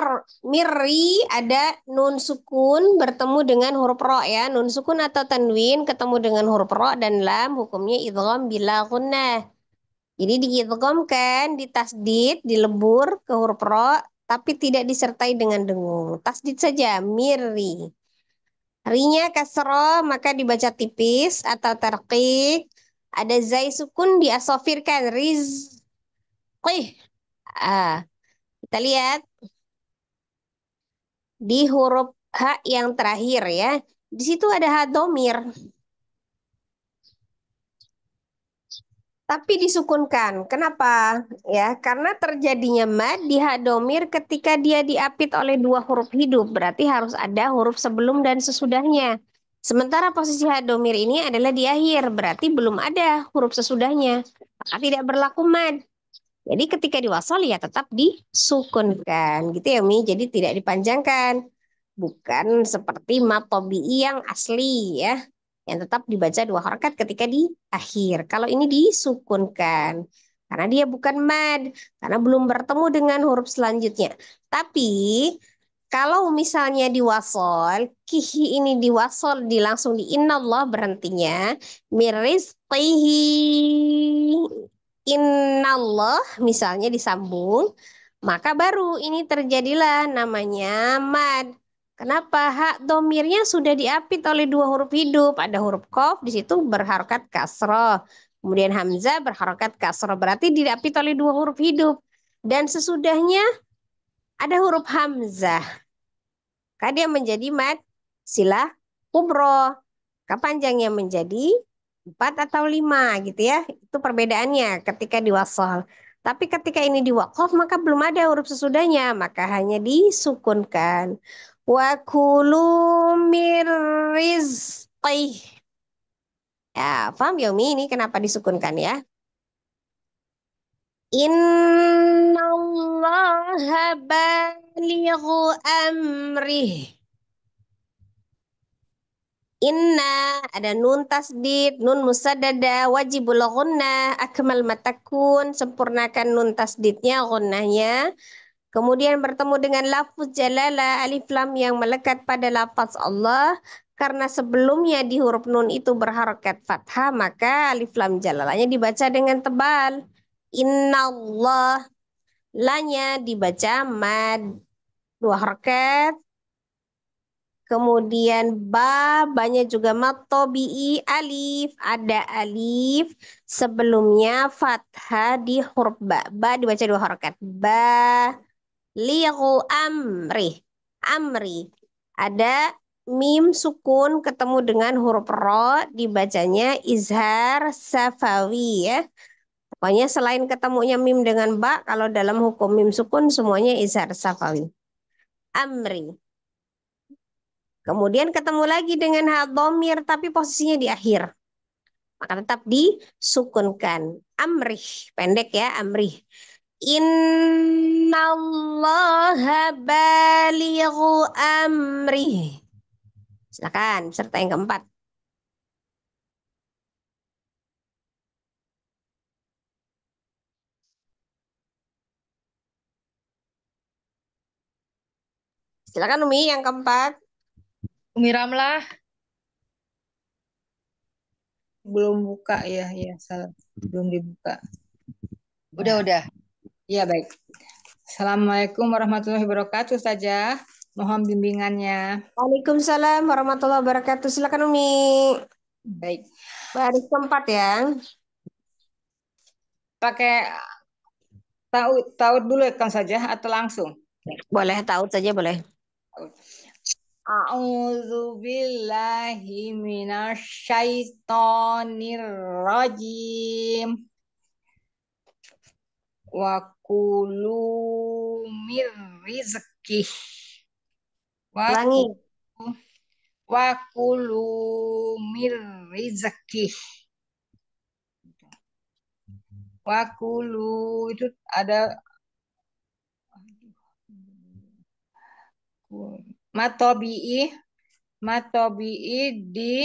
miri ada nun sukun bertemu dengan huruf ro ya nun sukun atau tanwin ketemu dengan huruf ro dan lam hukumnya idgham bila gunnah jadi diidghamkan ditasdid dilebur ke huruf ro tapi tidak disertai dengan dengung tasdid saja miri rinya kasro maka dibaca tipis atau terkik ada zai sukun diasofirkan riz ah kita lihat di huruf H yang terakhir ya. Di situ ada H domir. Tapi disukunkan. Kenapa? Ya, karena terjadinya mad di hadomir ketika dia diapit oleh dua huruf hidup. Berarti harus ada huruf sebelum dan sesudahnya. Sementara posisi hadomir ini adalah di akhir. Berarti belum ada huruf sesudahnya. Maka tidak berlaku mad. Jadi ketika diwasol ya tetap disukunkan gitu ya Mi. Jadi tidak dipanjangkan. Bukan seperti matobi yang asli ya. Yang tetap dibaca dua harokat ketika di akhir. Kalau ini disukunkan. Karena dia bukan mad. Karena belum bertemu dengan huruf selanjutnya. Tapi kalau misalnya diwasol, kihi ini diwasol di langsung di allah berhentinya miris kihi innallah misalnya disambung, maka baru ini terjadilah namanya mad. Kenapa? Hak domirnya sudah diapit oleh dua huruf hidup. Ada huruf kof, di situ berharokat kasroh. Kemudian hamzah berharokat kasroh. Berarti diapit oleh dua huruf hidup. Dan sesudahnya ada huruf hamzah. Kadang menjadi mad silah kubro. Kapanjangnya menjadi empat atau lima gitu ya. Itu perbedaannya ketika diwasol. Tapi ketika ini diwakof maka belum ada huruf sesudahnya, maka hanya disukunkan. Wa Ya, paham Yomi ini kenapa disukunkan ya? Inna Allah amrih. Inna ada nun tasdid, nun musadada, wajibul ghunna, akmal matakun, sempurnakan nun tasdidnya, ghunnahnya. Kemudian bertemu dengan lafuz jalala alif lam yang melekat pada lafaz Allah karena sebelumnya di huruf nun itu berharokat fathah maka alif lam jalalanya dibaca dengan tebal. inna Allah lanya dibaca mad dua harokat Kemudian ba banyak juga matobi'i alif ada alif sebelumnya fathah di huruf ba ba dibaca dua harokat ba liru amri amri ada mim sukun ketemu dengan huruf ro dibacanya izhar safawi ya pokoknya selain ketemunya mim dengan ba kalau dalam hukum mim sukun semuanya izhar safawi amri Kemudian ketemu lagi dengan hal domir tapi posisinya di akhir. Maka tetap disukunkan. Amrih, pendek ya, amrih. Innallaha balighu amrih. Silakan, serta yang keempat. Silakan Umi yang keempat. Umiram lah, Belum buka ya, ya salah. Belum dibuka. Nah. Udah, udah. ya baik. Assalamualaikum warahmatullahi wabarakatuh saja. Mohon bimbingannya. Waalaikumsalam warahmatullahi wabarakatuh. Silakan Umi. Baik. Baris keempat ya. Pakai tahu tahu dulu kan saja atau langsung? Boleh tahu saja boleh. A'udzu billahi minasyaitonir rajim. Wa kulu mir rizqih. Wa Wa kulu mir Wa kulu itu ada matobi'i matobi'i di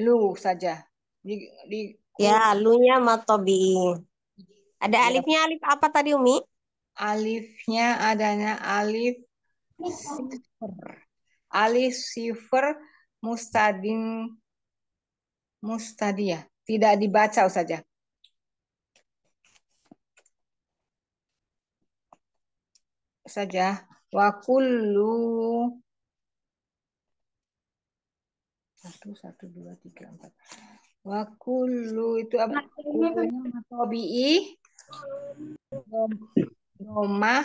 lu saja di, di ya lunya matobi'i ada ya. alifnya alif apa tadi Umi alifnya adanya alif sifer alif sifer mustadin mustadia tidak dibaca saja saja wa kullu satu satu dua tiga empat wa kullu itu apa nah, kullunya matobi'i domah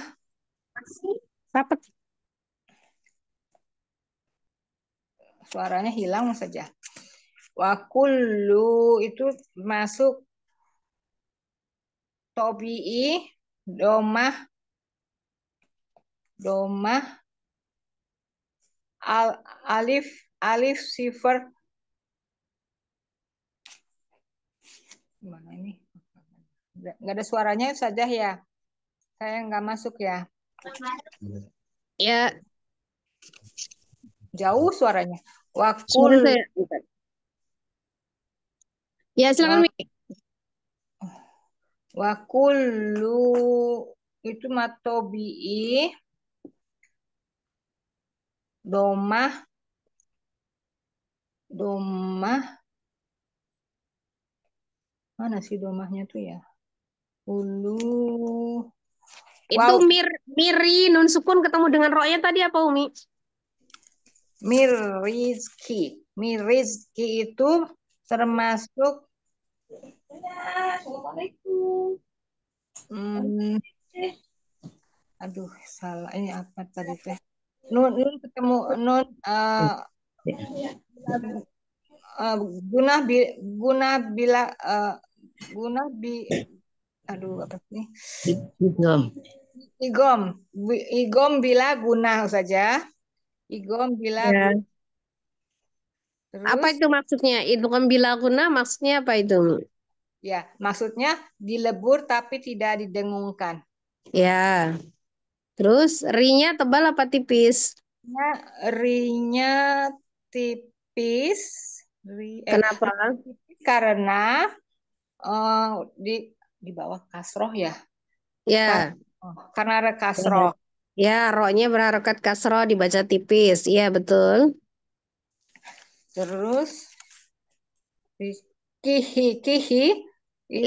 Dapat. Suaranya hilang saja. Wa kullu itu masuk tobi'i domah domah al alif alif sifar mana ini nggak ada suaranya saja ya saya nggak masuk ya ya jauh suaranya waktu ya silakan Wak... wakulu itu matobi domah domah mana sih domahnya tuh ya ulu itu wow. mir miri nun sukun ketemu dengan roknya tadi apa umi mirizki mirizki itu termasuk assalamualaikum hmm. aduh salah ini apa tadi teh nun, nun ketemu nun guna uh, eh, eh, guna bi, guna bila uh, guna bi aduh apa sih igom igom igom bila guna saja igom bila ya. Terus, apa itu maksudnya igom bila guna maksudnya apa itu ya maksudnya dilebur tapi tidak didengungkan ya Terus rinya tebal apa tipis? Ya, rinya tipis. Ri, eh, Kenapa? Karena uh, di di bawah kasroh ya. Ya. oh, karena ada kasroh. Ya, rohnya berharokat kasroh dibaca tipis. Iya betul. Terus kihi kihi.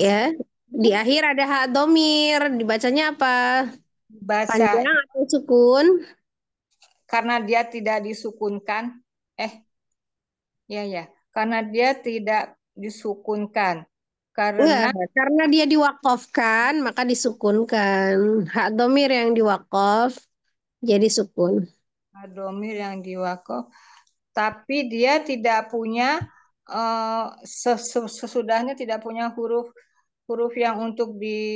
Ya. Di akhir ada hak domir. Dibacanya apa? Baca. Panjang atau sukun? Karena dia tidak disukunkan. Eh, ya ya. Karena dia tidak disukunkan. Karena ya, karena dia diwakafkan maka disukunkan. Hak domir yang diwakaf jadi sukun. Hak domir yang diwakaf Tapi dia tidak punya uh, sesudahnya tidak punya huruf huruf yang untuk di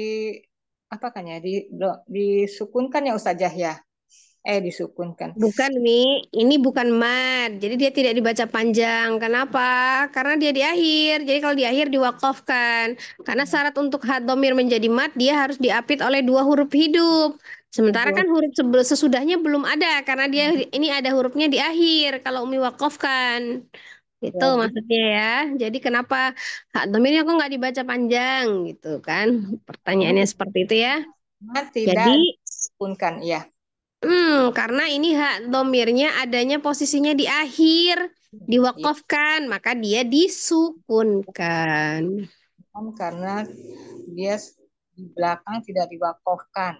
apa kan ya di disukunkan ya Ustazah ya eh disukunkan bukan mi ini bukan mad jadi dia tidak dibaca panjang kenapa karena dia di akhir jadi kalau di akhir diwakafkan karena syarat untuk hadomir menjadi mad dia harus diapit oleh dua huruf hidup sementara kan huruf sesudahnya belum ada karena dia hmm. ini ada hurufnya di akhir kalau umi wakafkan itu ya. maksudnya ya. Jadi kenapa hak domainnya kok nggak dibaca panjang gitu kan? Pertanyaannya hmm. seperti itu ya. Tidak Jadi punkan ya. Hmm, karena ini hak domirnya adanya posisinya di akhir, hmm, diwakafkan, iya. maka dia disukunkan. Karena dia di belakang tidak diwakafkan.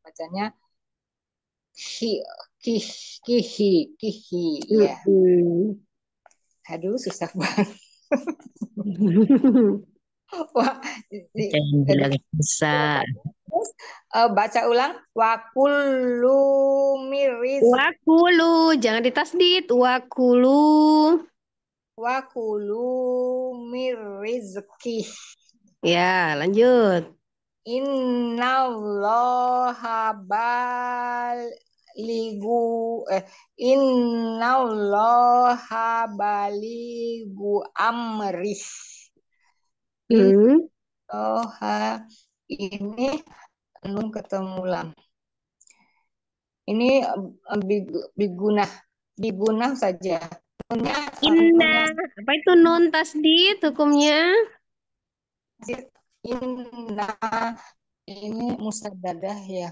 Bacanya kih kih kihi, kihi. Ya. Hmm aduh susah banget Wah, di, bisa. uh, baca ulang wakulu miris. Wakulu, jangan ditasdid. Wakulu. Wakulu mirizki. Ya, lanjut. Inna Allah bal ligu eh, innallaha baligu amrih. Hmm. Innallaha ini nun ketemu lam. Ini eh, biguna biguna saja. Nunnya inna apa itu nun tasdid hukumnya? Inna ini musadadah ya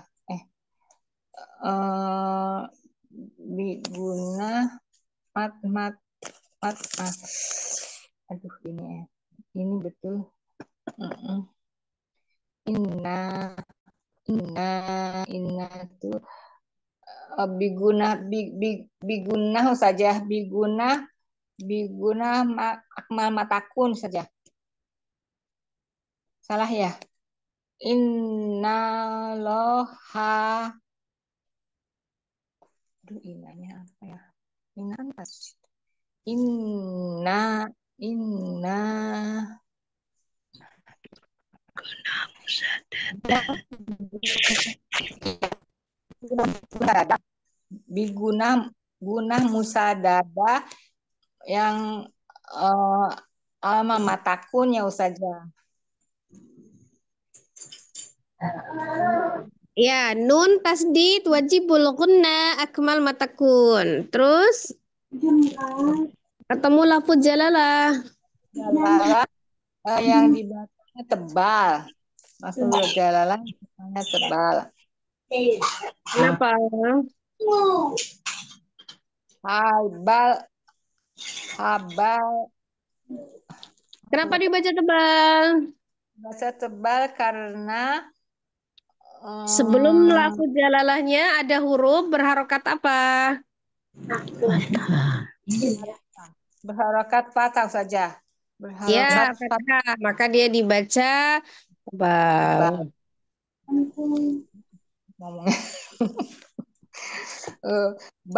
uh, mat mat mat ah. aduh ini ya ini betul uh -uh. inna inna inna itu uh, eh, biguna bi big biguna saja biguna biguna akmal matakun saja salah ya inna loha aduh inanya apa ya ina kan pas inna inna guna musadada biguna guna musadada yang uh, alma matakun ya usaja Ya, nun tasdid wajibul gunna akmal matakun. Terus? Ketemu lafu jalalah. Jalalah yang dibacanya tebal. maksudnya jalalah dibacanya tebal. Kenapa? Habal habal Kenapa dibaca tebal? Dibaca tebal karena Sebelum ah. laku jalalahnya ada huruf berharokat apa? Berharokat patah saja. Ya, berharokat ya, Maka dia dibaca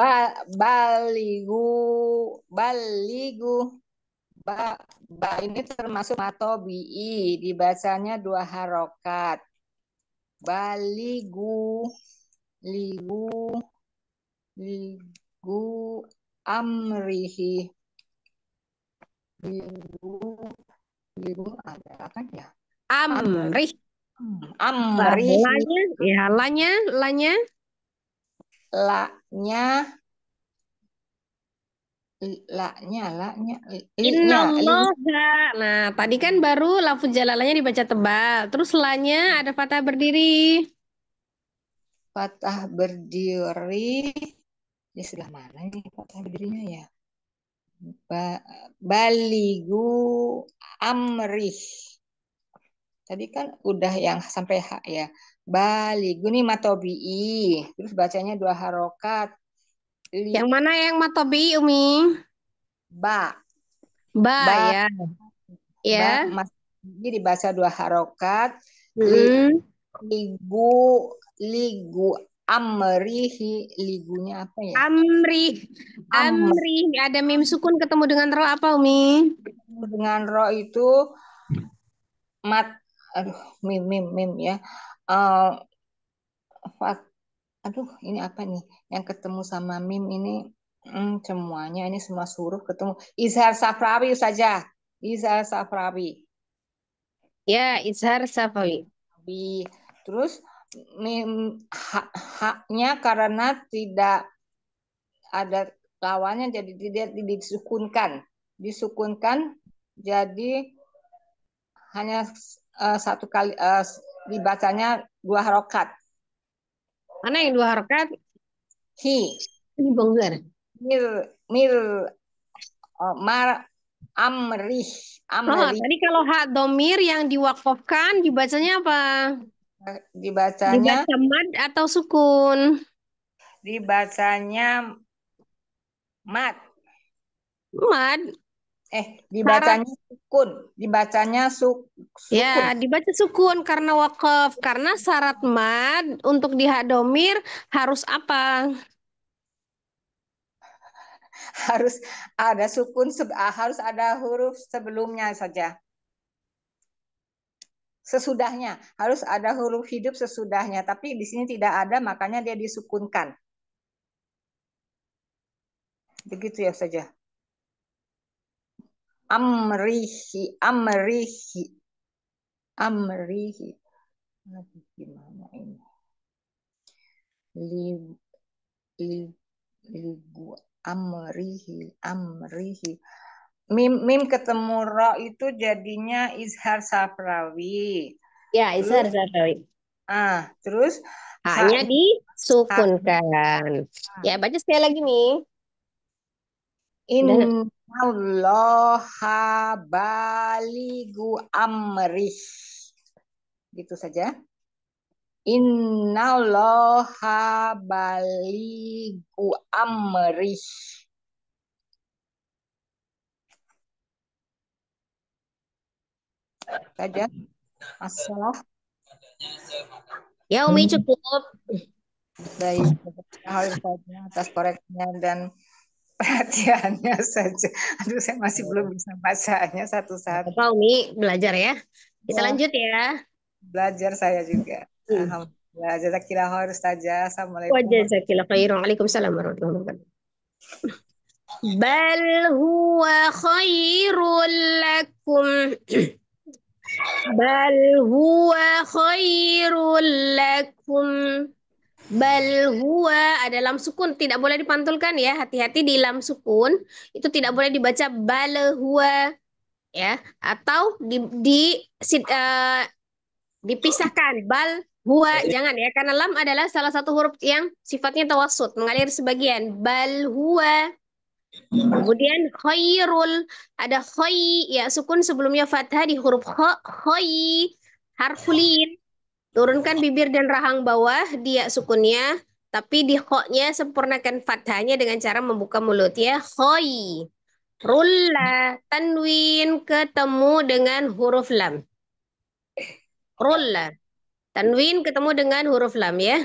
ba baligu baligu ba, ba ini termasuk matobi. dibacanya dua harokat baligu ligu ligu amrihi ligu ligu ada kan ya amri amri ya, lanya ya lanya lanya lanya Laknya, laknya, eh, Innallaha. Nah, nah, tadi kan baru lafuz jalalanya dibaca tebal. Terus lanya ada fatah berdiri. fatah berdiri. di sebelah mana ini fatah berdirinya ya? Ba baligu amrih. Tadi kan udah yang sampai hak ya. Baligu nih matobi'i. Terus bacanya dua harokat. Li. Yang mana yang mata Umi? Ba. Ba, ba ya. Ya. mas, ini bahasa dua harokat. Mm-hmm. Ligu, ligu amrihi ligunya apa ya? Amri. Amri. Ada mim sukun ketemu dengan roh apa, Umi? Dengan roh itu mat aduh mim mim mim ya. Uh, eh, fak, aduh ini apa nih yang ketemu sama mim ini hmm, semuanya ini semua suruh ketemu Izhar Safrawi saja Izhar Safrawi ya Izhar Safrawi terus mim hak haknya karena tidak ada lawannya jadi tidak disukunkan disukunkan jadi hanya uh, satu kali uh, dibacanya dua harokat Mana yang dua harokat? Hi. Ini benar. mil mir, oh, mar, amrih. amri Oh, tadi kalau hak domir yang diwakfkan dibacanya apa? Dibacanya. Dibaca mad atau sukun? Dibacanya mat mat Eh, dibacanya sukun, dibacanya su, ya, sukun. Ya, dibaca sukun karena wakaf. Karena syarat mad untuk dihadomir harus apa? Harus ada sukun, ah, harus ada huruf sebelumnya saja. Sesudahnya, harus ada huruf hidup sesudahnya. Tapi di sini tidak ada, makanya dia disukunkan. Begitu ya saja amrihi amrihi amrihi aduh gimana ini li li li amrihi amrihi mim mim ketemu ro itu jadinya izhar safrawi ya izhar safrawi ah terus hanya disukunkan. ha. Ah. ya baca sekali lagi nih Innallaha baligu amrih. Gitu saja. Innallaha baligu amrih. Saja. Assalamualaikum. Ya Umi cukup. Baik, Terima kasih atas koreknya dan perhatiannya saja. Aduh, saya masih belum bisa bacanya satu-satu. Pak Umi, belajar ya. Kita oh. lanjut ya. Belajar saya juga. Hmm. Alhamdulillah. Jazakillah khair saja. Assalamualaikum. Wa jazakillah Waalaikumsalam warahmatullahi wabarakatuh. Bal huwa khairul lakum. Bal huwa khairul lakum. Bal huwa ada lam sukun tidak boleh dipantulkan ya. Hati-hati di lam sukun itu tidak boleh dibaca bal huwa ya atau di, di uh, dipisahkan bal huwa jangan ya karena lam adalah salah satu huruf yang sifatnya tawasud, mengalir sebagian bal huwa Kemudian khairul ada khai ya sukun sebelumnya fathah di huruf kha harfulin Turunkan bibir dan rahang bawah dia sukunnya, tapi di khoknya sempurnakan fathahnya dengan cara membuka mulut ya. Khoi. Rulla tanwin ketemu dengan huruf lam. Rulla. Tanwin ketemu dengan huruf lam ya.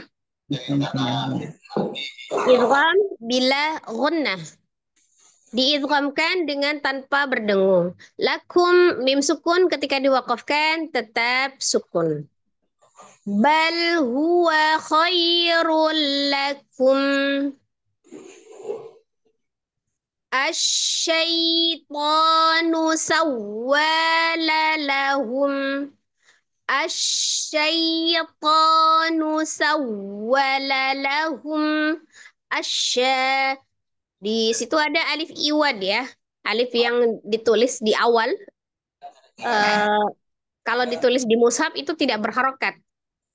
Idgham bila gunnah. Diidghamkan dengan tanpa berdengung. Lakum mim sukun ketika diwakafkan tetap sukun bal huwa khairul lakum asyaitanu sawwala lahum asyaitanu sawwala lahum asya di situ ada alif iwad ya alif yang ditulis di awal uh, kalau ditulis di mushaf itu tidak berharokat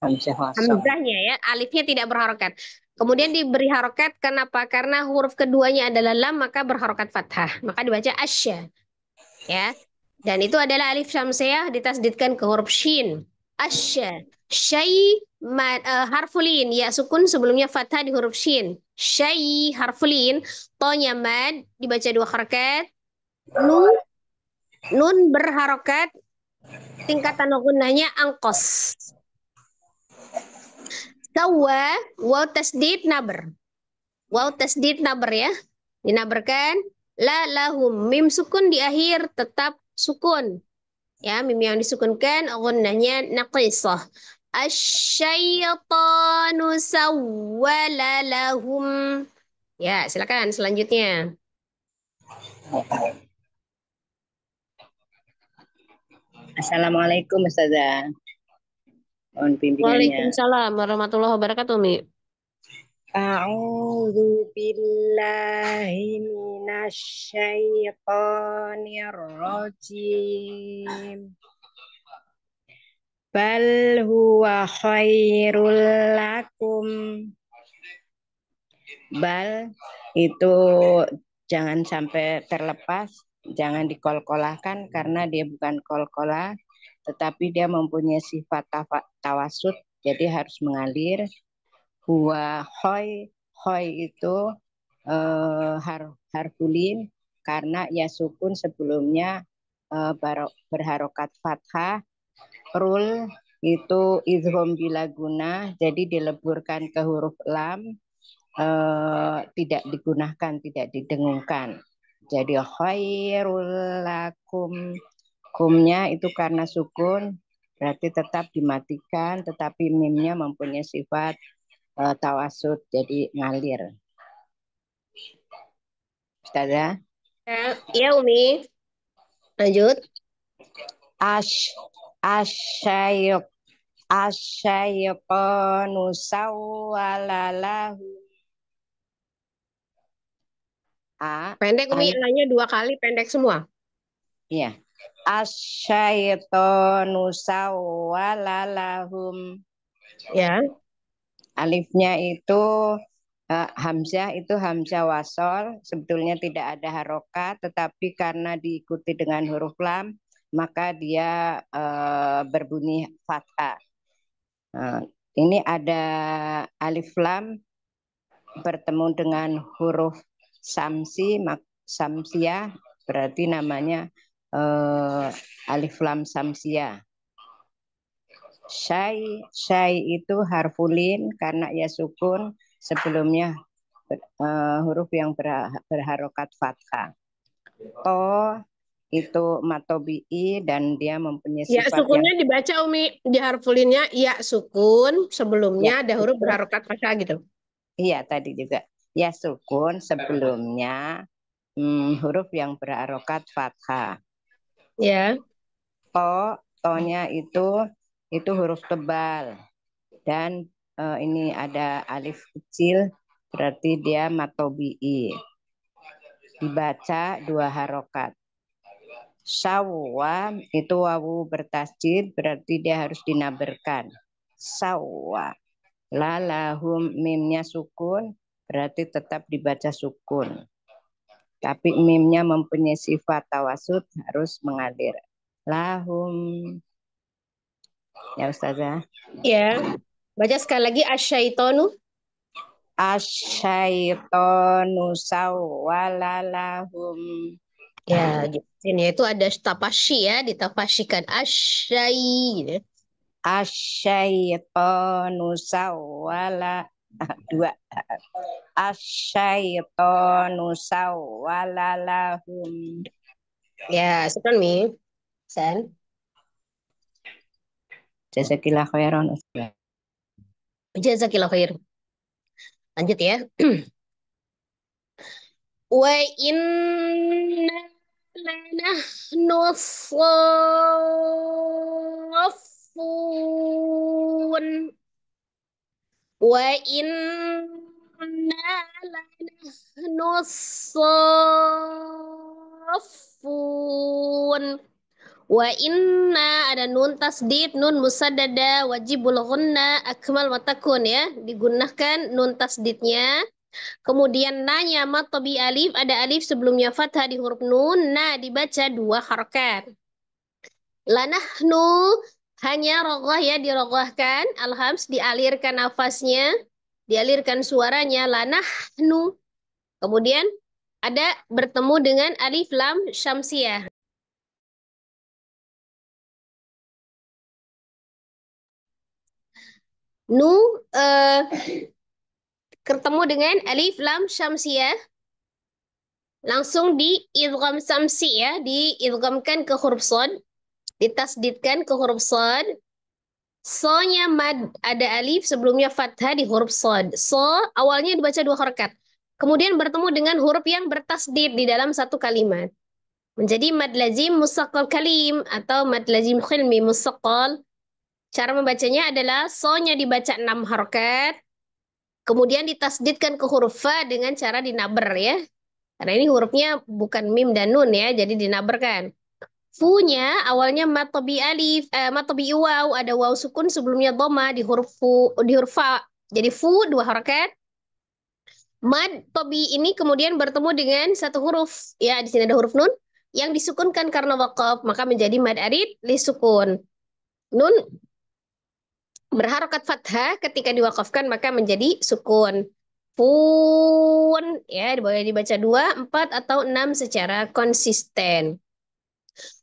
hamzahnya ya alifnya tidak berharokat kemudian diberi harokat kenapa karena huruf keduanya adalah lam maka berharokat fathah maka dibaca asya ya dan itu adalah alif syamsiah ditasdidkan ke huruf shin asya syai uh, eh, harfulin ya sukun sebelumnya fathah di huruf shin syai harfulin tonya mad dibaca dua harokat nun nun berharokat tingkatan gunanya angkos Sawa, waw tasdid nabr. Waw tasdid nabr ya. Dinaberkan. La lahum. Mim sukun di akhir tetap sukun. Ya, mim yang disukunkan gunnahnya naqisah. Asyaitanu sawwala lahum. Ya, silakan selanjutnya. Assalamualaikum Ustazah mohon pimpinannya. Waalaikumsalam warahmatullahi wabarakatuh, Mi. A'udzu billahi minasyaitonir rajim. Bal huwa khairul lakum. Bal itu jangan sampai terlepas, jangan dikolkolahkan karena dia bukan kolkolah, tetapi dia mempunyai sifat tawasud, jadi harus mengalir. Hua hoi, hoi itu uh, har, harfulin, karena ya sukun sebelumnya eh, baro, berharokat fathah, rul itu izhom bila guna, jadi dileburkan ke huruf lam, uh, tidak digunakan, tidak didengungkan. Jadi khairul lakum Kumnya itu karena sukun berarti tetap dimatikan tetapi mimnya mempunyai sifat uh, tawasud jadi ngalir. Ustazah? Ya, Umi. Lanjut. Ash asyayuk asyayqanu sawalalahu A pendek Umi Nanya dua kali pendek semua. Iya asyaitonu sawalalahum. Ya. Alifnya itu uh, hamzah itu hamzah wasol, sebetulnya tidak ada harokat, tetapi karena diikuti dengan huruf lam, maka dia uh, berbunyi fata Uh, eh, ini ada alif lam bertemu dengan huruf samsi, mak samsiah, berarti namanya uh, alif lam samsia. Syai, syai itu harfulin karena ya sukun sebelumnya uh, huruf yang ber, berharokat fathah. To itu matobi'i dan dia mempunyai ya, sifat ya, sukunnya yang... dibaca Umi di harfulinnya ya sukun sebelumnya ya, ada huruf berharokat fathah gitu. Iya tadi juga ya sukun sebelumnya hmm, huruf yang berharokat fathah. Ya. To, tonya itu itu huruf tebal dan uh, ini ada alif kecil berarti dia matobi'i. Dibaca dua harokat. Sawwa itu wawu bertasjid berarti dia harus dinaberkan. Sawwa. Lalahum mimnya sukun berarti tetap dibaca sukun. Tapi mimnya mempunyai sifat tawasud harus mengalir. Lahum. Ya Ustazah. Ya. Baca sekali lagi asyaitonu. Asyaitonu sawalalahum. Ya, gitu. Ini ya. itu ada tapashi ya, ditapashikan asyai. Asyaitonu sawala dua asyaitonu sawalalahum ya sekarang mi sen jazakillah khairan jazakillah khair lanjut ya wa inna lanahnu saffun nahnu saffun wa inna ada nun tasdid nun musaddada wajibul ghunna akmal watakun ya digunakan nun tasdidnya Kemudian nanya matobi alif, ada alif sebelumnya fathah di huruf nun, na dibaca dua harokat. Lanahnu hanya rogoh ya dirogohkan, alhams dialirkan nafasnya, dialirkan suaranya, lanah nu. Kemudian ada bertemu dengan alif lam syamsiah. Nu eh, ketemu dengan alif lam syamsiah langsung di idgham samsi ya, idghamkan ke huruf ditasdidkan ke huruf sod. So-nya mad ada alif sebelumnya fathah di huruf sod. So awalnya dibaca dua harokat. Kemudian bertemu dengan huruf yang bertasdid di dalam satu kalimat. Menjadi mad lazim musakol kalim atau mad lazim khilmi musakol. Cara membacanya adalah so-nya dibaca enam harokat. Kemudian ditasdidkan ke huruf fa dengan cara dinaber ya. Karena ini hurufnya bukan mim dan nun ya, jadi dinaberkan. Fu-nya awalnya matobi alif, eh, matobi waw, ada waw sukun sebelumnya doma di huruf fu, di huruf fa. Jadi fu dua harokat. Mad tobi ini kemudian bertemu dengan satu huruf. Ya, di sini ada huruf nun yang disukunkan karena wakaf, maka menjadi mad arid lisukun. Nun berharokat fathah ketika diwakafkan maka menjadi sukun. pun ya boleh dibaca dua, empat atau enam secara konsisten.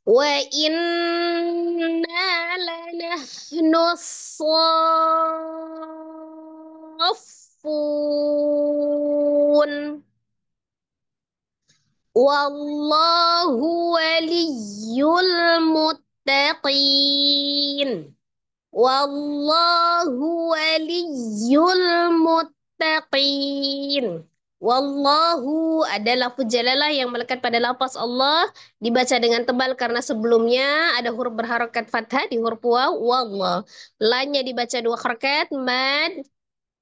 وإنا لنحن الصافون والله ولي المتقين والله ولي المتقين Wallahu ada lafuz jalalah yang melekat pada lafaz Allah dibaca dengan tebal karena sebelumnya ada huruf berharokat fathah di huruf waw wallah. Lanya dibaca dua harokat mad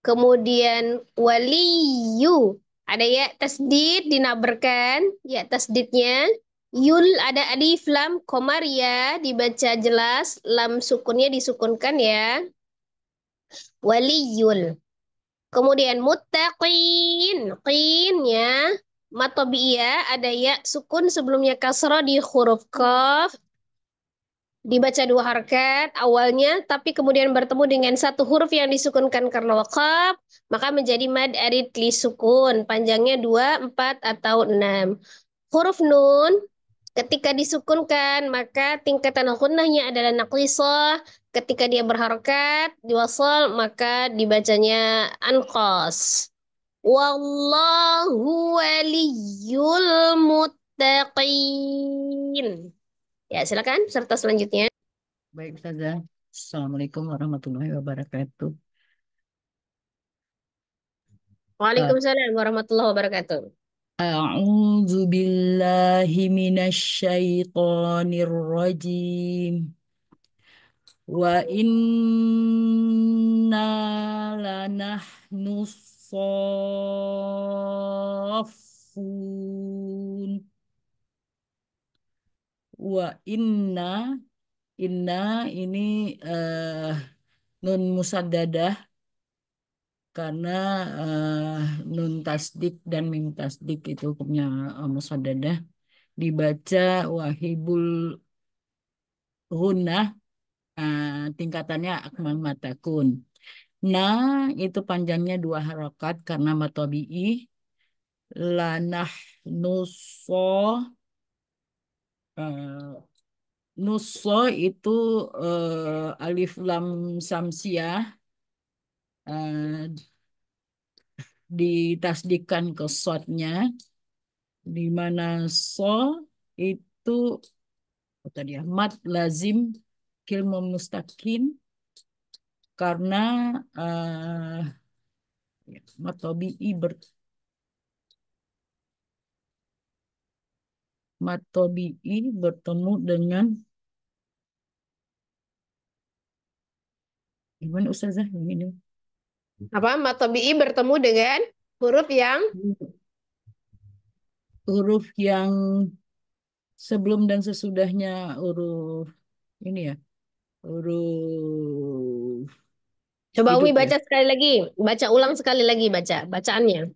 kemudian waliyu ada ya tasdid dinabarkan ya tasdidnya yul ada alif lam komar ya, dibaca jelas lam sukunnya disukunkan ya waliyul Kemudian muttaqin, qin ya. Matobia ada ya sukun sebelumnya kasro di huruf kof. Dibaca dua harkat awalnya, tapi kemudian bertemu dengan satu huruf yang disukunkan karena wakaf, maka menjadi mad arid li sukun. Panjangnya dua, empat, atau enam. Huruf nun Ketika disukunkan, maka tingkatan gunnahnya adalah naqisah. Ketika dia berharokat, diwasal, maka dibacanya anqas. Wallahu waliyul muttaqin. Ya, silakan serta selanjutnya. Baik, Ustazah. Assalamualaikum warahmatullahi wabarakatuh. Waalaikumsalam warahmatullahi wabarakatuh. أعوذ بالله من الشيطان الرجيم وإنا لنحن الصافون وإنا إنا ini uh, nun musaddadah karena uh, nun tasdik dan mim tasdik itu hukumnya uh, eh, musadadah dibaca wahibul runah uh, eh, tingkatannya akmal matakun. Nah, itu panjangnya dua harokat karena matobi'i lanah nuso uh, nuso itu uh, alif lam samsiah uh, eh, ditasdikan ke sotnya di mana so itu oh, tadi ya mat lazim kilmu memustakin karena uh, ya, matobi'i ber i bertemu dengan gimana ustazah ini apa matobi'i bertemu dengan huruf yang huruf yang sebelum dan sesudahnya huruf ini ya huruf coba Umi baca ya. sekali lagi baca ulang sekali lagi baca bacaannya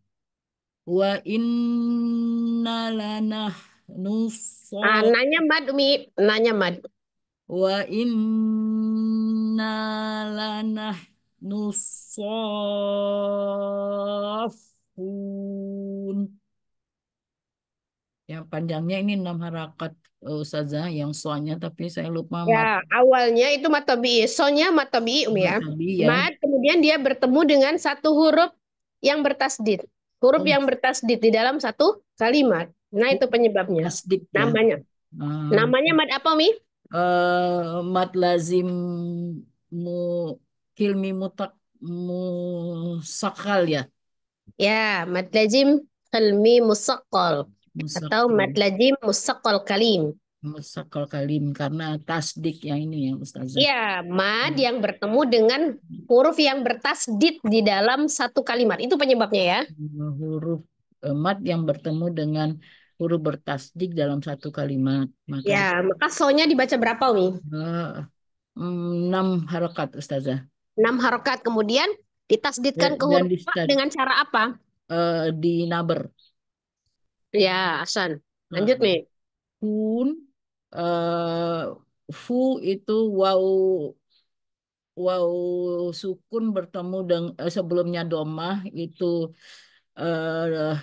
wa inna lana nus ah, nanya mad Umi nanya mad wa inna lanah Nusafun. Yang panjangnya ini enam harakat uh, Ustazah yang soalnya tapi saya lupa. Ya, awalnya itu matobi, soalnya matobi um, ya. Matobi, ya. Mat, kemudian dia bertemu dengan satu huruf yang bertasdid. Huruf oh. yang bertasdid di dalam satu kalimat. Nah, itu penyebabnya. Tasdid, ya. Namanya. Ah. Namanya mat apa, Mi? Uh, eh, mat lazim mu Hilmi Mutak Musakal ya? Ya, mad lazim Hilmi Musakal. Atau mad Musakal Kalim. Musakal Kalim karena tasdik yang ini ya Ustazah. Ya, mad yang bertemu dengan huruf yang bertasdik di dalam satu kalimat. Itu penyebabnya ya. Huruf eh, mad yang bertemu dengan huruf bertasdik dalam satu kalimat. Maka, ya, maka so-nya dibaca berapa, Umi? Eh, enam harakat, Ustazah enam harokat kemudian ditasdidkan ya, ke huruf dengan cara apa? Uh, di naber. Ya, Hasan. Lanjut nah, nih. Kun uh, eh, fu itu wau wau sukun bertemu dengan uh, eh, sebelumnya domah itu uh,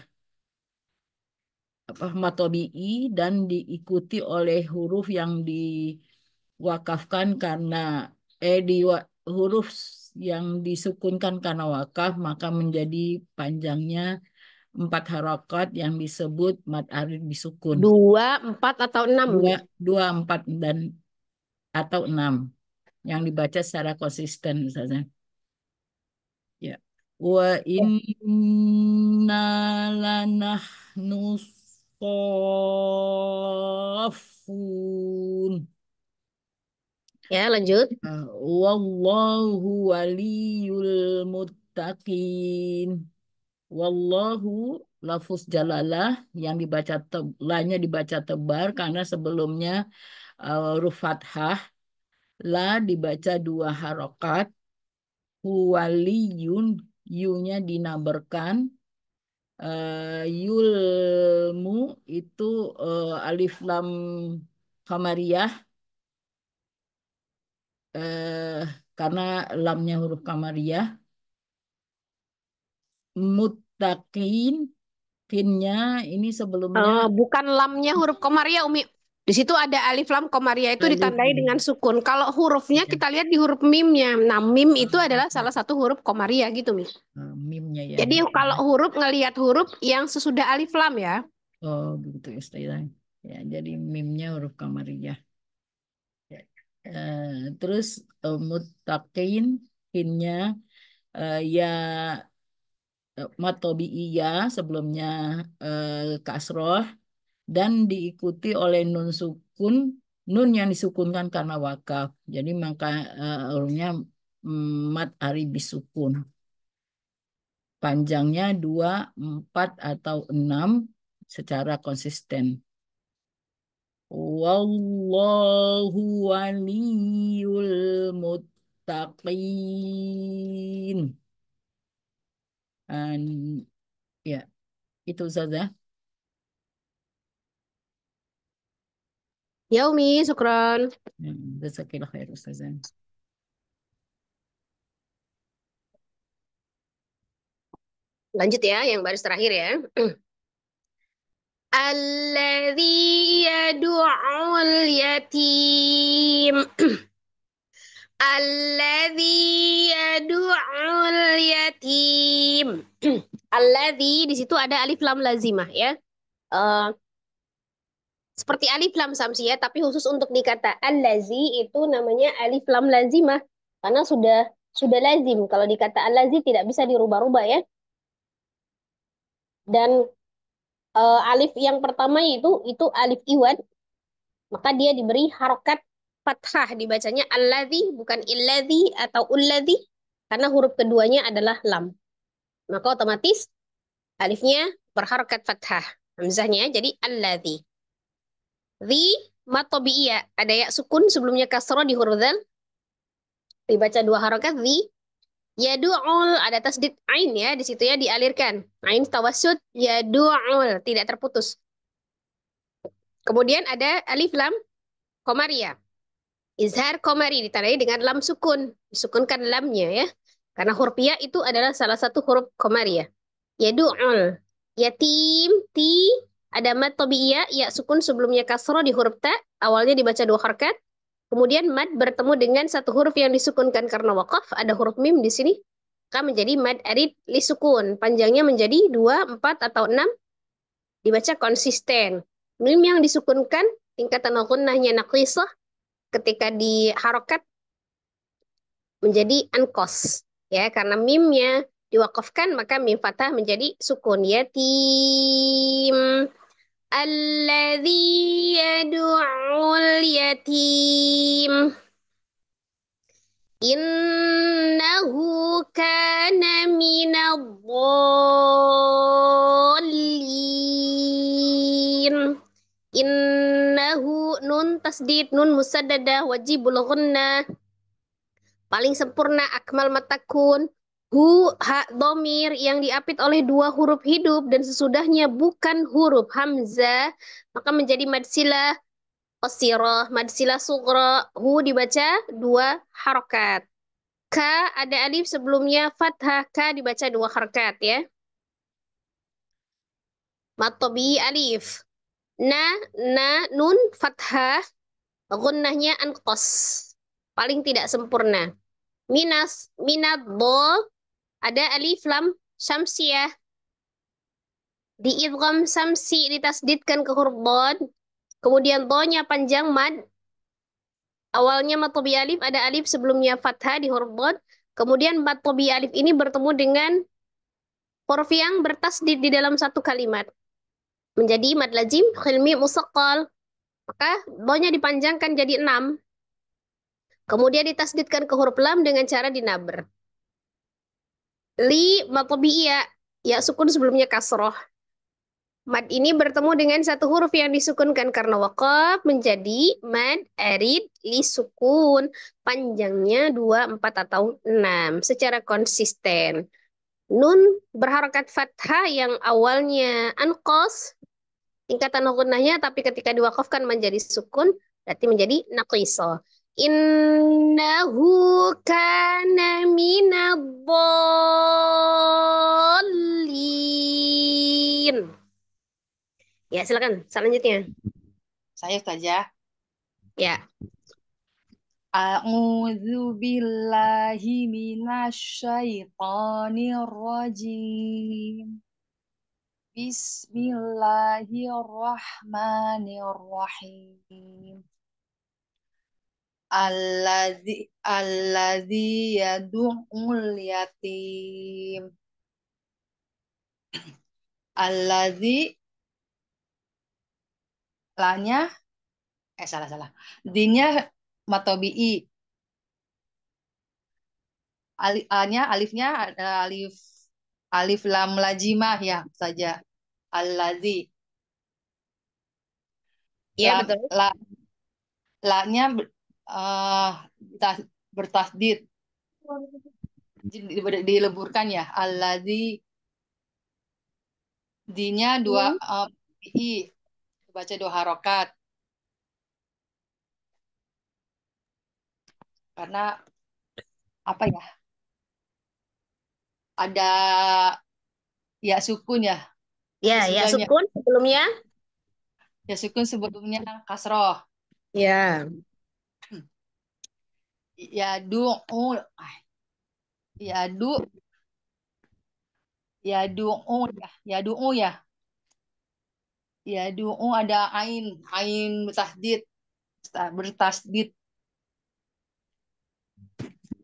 apa matobi'i dan diikuti oleh huruf yang diwakafkan karena eh diwa, huruf yang disukunkan karena wakaf maka menjadi panjangnya empat harokat yang disebut mat arid disukun. Dua, empat atau enam? Dua, dua empat dan atau enam yang dibaca secara konsisten misalnya. Ya. Wa inna lanahnu sofun. Ya, lanjut. Eh, wallahu waliyul muttaqin. Wallahu lafuz jalalah yang dibaca tebalnya dibaca tebar karena sebelumnya uh, eh, huruf fathah la dibaca dua harokat huwaliyun yunya dinabarkan uh, yulmu itu uh, alif lam kamariyah eh, karena lamnya huruf kamariyah. Mutakin finnya ini sebelumnya. Uh, bukan lamnya huruf kamariah. Umi. Di situ ada alif lam komaria itu alif. ditandai dengan sukun. Kalau hurufnya iya. kita lihat di huruf mimnya. Nah, mim ah, itu adalah salah satu huruf komaria gitu, Mi. Ah, mimnya ya. Jadi kalau huruf ngelihat huruf yang sesudah alif lam ya. Oh, gitu istilahnya. Ya, jadi mimnya huruf Uh, Eh, terus uh, eh, mutakin pinnya uh, ya matobi iya sebelumnya uh, kasroh dan diikuti oleh nun sukun nun yang disukunkan karena wakaf jadi maka urunya uh, mm, mat ari bisukun panjangnya dua empat atau enam secara konsisten Wallahu waliyul muttaqin. An ya, itu saja. Ya Umi, syukran. Hmm, Jazakillah khair Ustazah. Ya. Lanjut ya, yang baris terakhir ya. Alladhi yadu'ul yatim Alladhi yadu'ul yatim Alladhi di situ ada alif lam lazimah ya. Uh, seperti alif lam samsiyah tapi khusus untuk dikata allazi itu namanya alif lam lazimah karena sudah sudah lazim. Kalau dikata allazi tidak bisa dirubah-rubah ya. Dan uh, alif yang pertama itu itu alif iwan maka dia diberi harokat fathah dibacanya alladhi bukan illadhi atau ulladhi karena huruf keduanya adalah lam maka otomatis alifnya berharokat fathah hamzahnya jadi alladhi di matobiya ada ya sukun sebelumnya kasro di huruf dal dibaca dua harokat di Ya Yadu'ul ada tasdid ain ya di situ ya dialirkan. Ain tawassud yadu'ul tidak terputus. Kemudian ada alif lam komaria. Izhar komari ditandai dengan lam sukun. Disukunkan lamnya ya. Karena hurfiah itu adalah salah satu huruf komaria. ya tim ti, ada mat tobiya ya sukun sebelumnya kasro di huruf ta. Awalnya dibaca dua harkat. Kemudian mad bertemu dengan satu huruf yang disukunkan karena wakaf, ada huruf mim di sini, maka menjadi mad arid lisukun. Panjangnya menjadi 2, 4, atau 6. Dibaca konsisten. Mim yang disukunkan, tingkatan gunnahnya naqisah, ketika diharokat menjadi ankos. Ya, karena mimnya diwakafkan, maka mim fathah menjadi sukun. Yatim. Alladhi yadu'ul yatim Innahu kana minadhalin Innahu nun tasdid nun musaddadah wajibul ghunnah paling sempurna akmal matakun hu ha domir yang diapit oleh dua huruf hidup dan sesudahnya bukan huruf hamzah maka menjadi madsilah qasirah madsilah sugro hu dibaca dua harokat k ada alif sebelumnya fathah k dibaca dua harokat ya matobi alif na na nun fathah gunnahnya anqas paling tidak sempurna minas minad do ada alif lam syamsiyah di idgham samsi ditasdidkan ke huruf dhad kemudian dhonya panjang mad awalnya mad alif ada alif sebelumnya fathah di huruf dhad kemudian mad alif ini bertemu dengan huruf yang bertasdid di dalam satu kalimat menjadi mad lazim khilmi musaqqal maka dhonya dipanjangkan jadi enam kemudian ditasdidkan ke huruf lam dengan cara dinabr. Li matbiya, ya sukun sebelumnya kasroh. Mad ini bertemu dengan satu huruf yang disukunkan karena wakaf menjadi mad arid li sukun. Panjangnya dua empat atau enam secara konsisten. Nun berharokat fathah yang awalnya ankos. Tingkatan hukunahnya tapi ketika diwakafkan menjadi sukun berarti menjadi naqisah innahu kana minadh Ya, silakan selanjutnya. Saya saja. Ya. ya. A'udzu billahi minasyaitonir rajim. Bismillahirrahmanirrahim alladzi alladzi yad'ul yatim alladzi lanya eh salah salah dinya matobi'i alifnya alifnya alif alif lam lajimah ya saja alladzi ya la, betul la, la nya uh, bertasdid dileburkan ya alladzi dinya dua uh, hmm. ah, i baca dua harokat karena apa ya ada ya sukun ya ya ya sukun sebelumnya ya sukun sebelumnya kasroh ya Iya, iya, iya, ya du Ya du ya du ya ya, ya du ada ain ain mutahdid bertasdid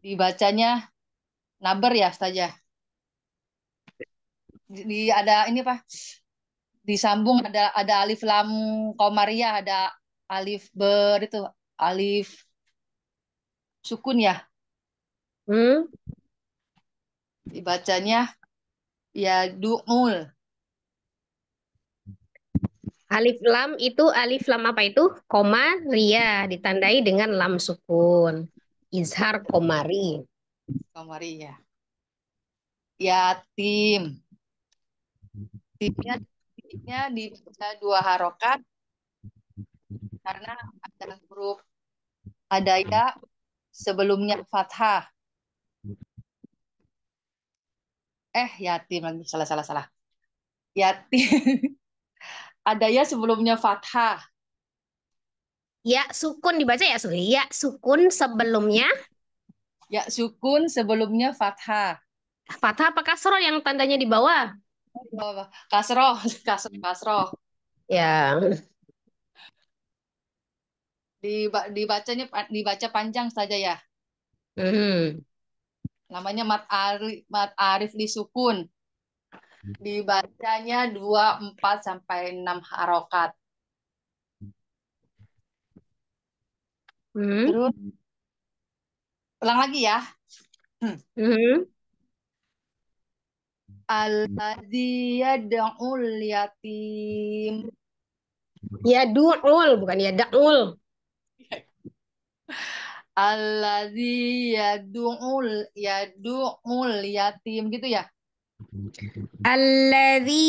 dibacanya naber ya saja ya? di ada ini pak disambung ada ada alif lam komariah ada alif ber itu alif sukun ya. Hmm? Dibacanya ya du'ul. Alif lam itu alif lam apa itu? Koma ria ditandai dengan lam sukun. Izhar komari. Komari ya. Yatim. Timnya timnya dibaca dua harokat karena ada huruf ada ya sebelumnya fathah. Eh, yatim lagi. Salah, salah, salah. Yatim. Ada ya sebelumnya fathah. Ya, sukun dibaca ya, Suri. Ya, sukun sebelumnya. Ya, sukun sebelumnya fathah. Fathah apa kasroh yang tandanya di bawah? Kasroh, kasroh, kasroh. Ya dibacanya dibaca panjang saja ya. Hmm. Namanya Mat Arif, Mat Arif Sukun. Dibacanya 2, 4, sampai 6 harokat. Hmm. Terus, ulang lagi ya. Hmm. Al-ladzi yad'ul yatim. Ya du'ul bukan ya yad'ul. Alladzi yad'ul yad'ul yatim gitu ya. Alladzi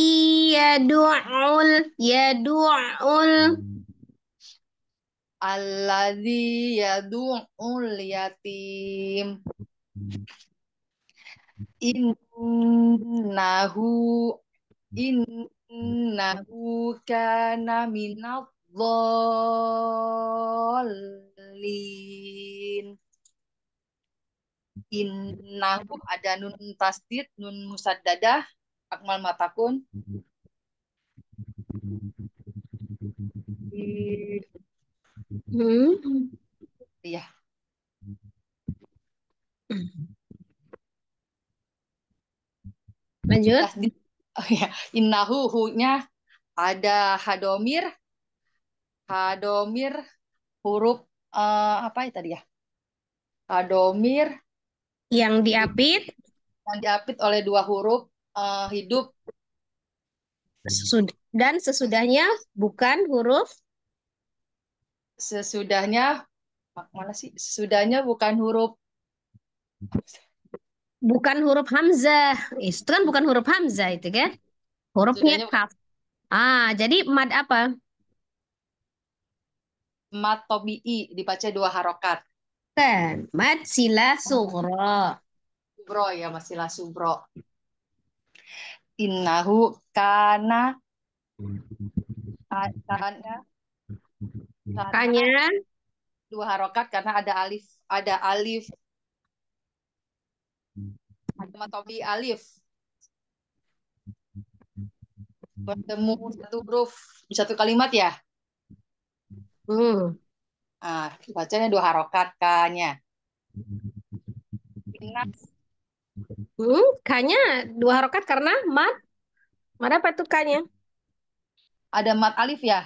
yad'ul yad'ul Alladzi yad'ul yatim. Innahu innahu kana minat dhalin. Innahu ada nun tasdid, nun musaddadah, akmal matakun. Hmm. Iya. Lanjut. Oh ya, innahu hunya ada hadomir Hadomir huruf uh, apa ya tadi ya? Hadomir yang diapit yang diapit oleh dua huruf uh, hidup dan sesudahnya bukan huruf sesudahnya mana sih sesudahnya bukan huruf bukan huruf hamzah itu kan bukan huruf hamzah itu kan hurufnya sesudahnya... kaf ah jadi mad apa mat tobi'i dibaca dua harokat. Ten, mat sila sugro. Subro ya, mat sila subro. Innahu kana karena Kanya dua harokat karena ada alif ada alif ada matobi alif bertemu satu huruf satu kalimat ya Hmm. Ah, bacanya dua harokat kanya nya Hmm, hmm kanya dua harokat karena mat. mana apa tuh kanya? Ada mat alif ya?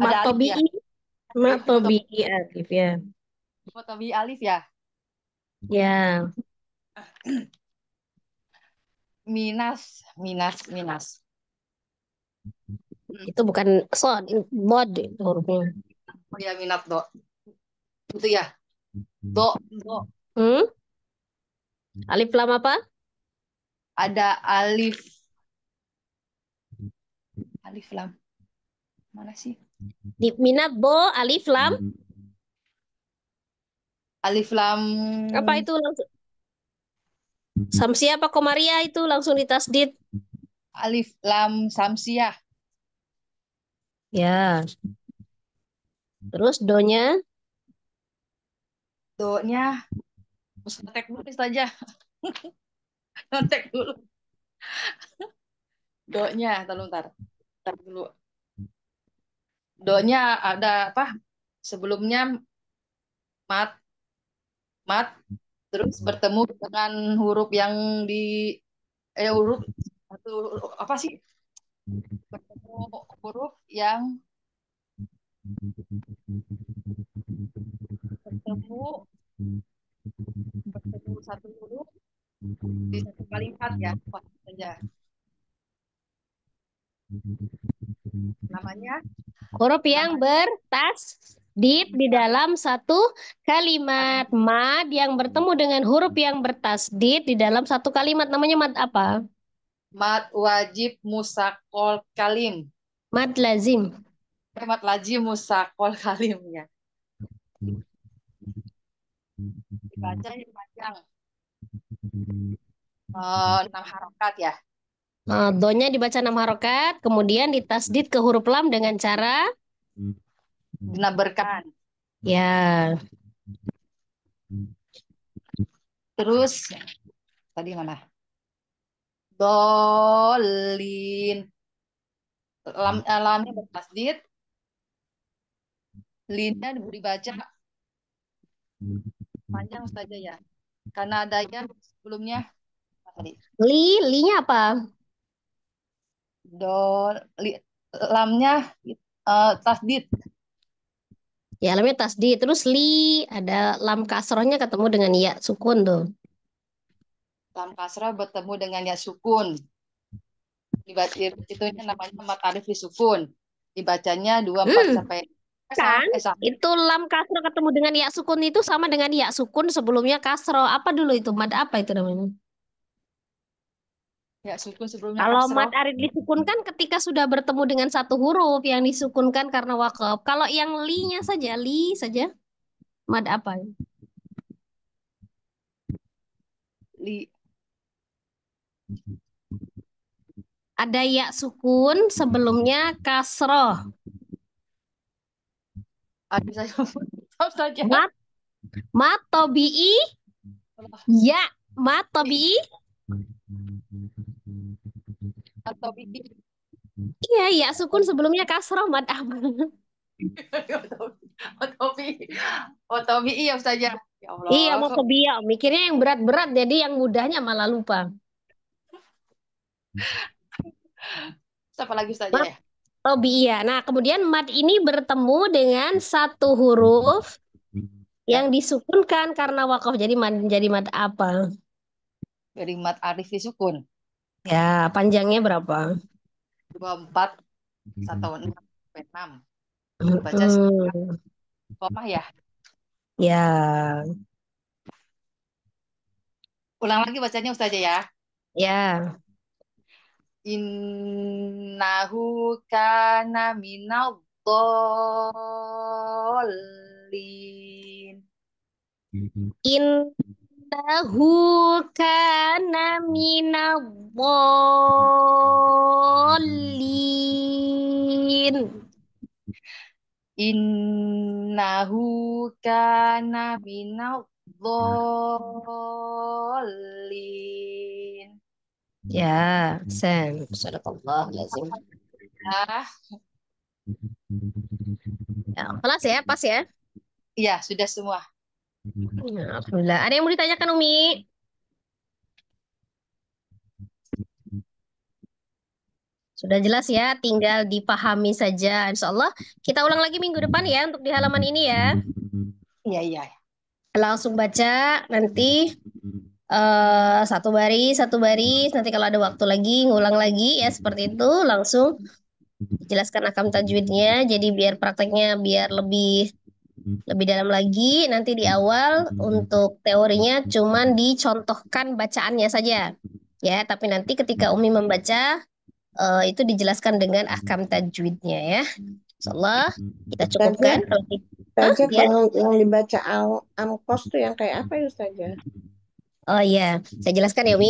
Ada Mat alif ya? Mat tobi alif ya. mat tobi alif ya? Ya. Minas, minas, minas. Hmm. Itu bukan sod, mod hurufnya. Oh ya minat do. Itu ya. Hmm. Do, do. Hmm? Alif lam apa? Ada alif. Alif lam. Mana sih? Di minat do alif lam. Alif lam. Apa itu langsung? Samsia apa Komaria itu langsung ditasdid? Alif lam Samsia. Ya. Terus donya? Donya harus ngetek dulu saja. ngetek dulu. Donya, tunggu ntar. Ntar dulu. Donya ada apa? Sebelumnya mat mat terus bertemu dengan huruf yang di eh huruf atau apa sih bertemu huruf yang bertemu bertemu satu huruf di satu kalimat ya saja namanya huruf yang bertas dip di dalam satu kalimat mad yang bertemu dengan huruf yang bertasdid di dalam satu kalimat namanya mad apa? mat wajib musakol kalim. mat lazim. Eh, mat lazim musakol kalim ya. Baca yang panjang. Uh, enam harokat ya. Uh, donya dibaca enam harokat, kemudian ditasdid ke huruf lam dengan cara dinaberkan. Ya. Terus tadi mana? dolin. Lam, hmm. eh, lamnya bertasdid. Linnya dibaca hmm. panjang saja ya. Karena ada yang sebelumnya tadi? Li, linya apa? Do, li, lamnya uh, tasdid. Ya, lamnya tasdid. Terus li ada lam kasrohnya ketemu dengan ya sukun tuh. Lam kasra bertemu dengan ya sukun. Dibaca itu namanya matarif sukun. Dibacanya dua empat hmm. sampai kan eh, itu lam kasro ketemu dengan ya sukun itu sama dengan ya sukun sebelumnya kasro apa dulu itu mad apa itu namanya ya sukun sebelumnya kalau kasro. mad arif disukunkan ketika sudah bertemu dengan satu huruf yang disukunkan karena wakaf kalau yang li-nya saja li saja mad apa li ada ya sukun sebelumnya kasroh. Mat, mat tobi'i ya mat tobi'i Iya, ya sukun sebelumnya kasroh mat abang. Otobi, otobi iya saja. Ya Allah. Iya mau kebiak, mikirnya yang berat-berat jadi yang mudahnya malah lupa. Siapa lagi saja ya? Robi oh, iya. Nah, kemudian mat ini bertemu dengan satu huruf yang disukunkan karena wakaf. Jadi mat jadi mat apa? Jadi mat arif disukun. Ya, panjangnya berapa? 24 1 6 enam. Baca hmm. Komah ya? Ya. Ulang lagi bacanya Ustazah ya. Ya. Innahu kana minal dolin. Innahu kana minal dolin. Innahu kana minal dolin. Ya, hmm. sen. Sadaqallah ya lazim. Ah. Ya, kelas ya, pas ya? Iya, sudah semua. Ya, Alhamdulillah. Ada yang mau ditanyakan, Umi? Sudah jelas ya, tinggal dipahami saja. Insya Allah kita ulang lagi minggu depan ya untuk di halaman ini ya. Iya, iya. Langsung baca nanti Eh, satu baris satu baris nanti kalau ada waktu lagi ngulang lagi ya seperti itu langsung dijelaskan akam tajwidnya jadi biar prakteknya biar lebih lebih dalam lagi nanti di awal untuk teorinya cuman dicontohkan bacaannya saja ya tapi nanti ketika Umi membaca uh, itu dijelaskan dengan akam tajwidnya ya Insyaallah kita cukupkan kalau kita, gitu, ah, ya. kalau yang dibaca al amkos tuh yang kayak apa ya saja. Oh iya, saya jelaskan ya, Wi.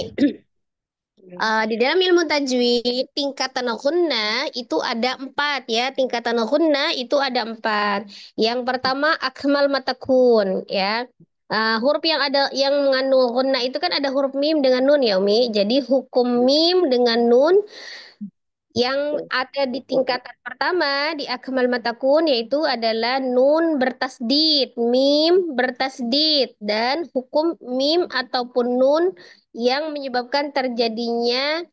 Uh, di dalam ilmu tajwid tingkatan hunna itu ada empat ya tingkatan hunna itu ada empat yang pertama akmal matakun ya uh, huruf yang ada yang mengandung hunna itu kan ada huruf mim dengan nun ya umi jadi hukum mim dengan nun yang ada di tingkatan pertama di akmal matakun yaitu adalah nun bertasdid, mim bertasdid dan hukum mim ataupun nun yang menyebabkan terjadinya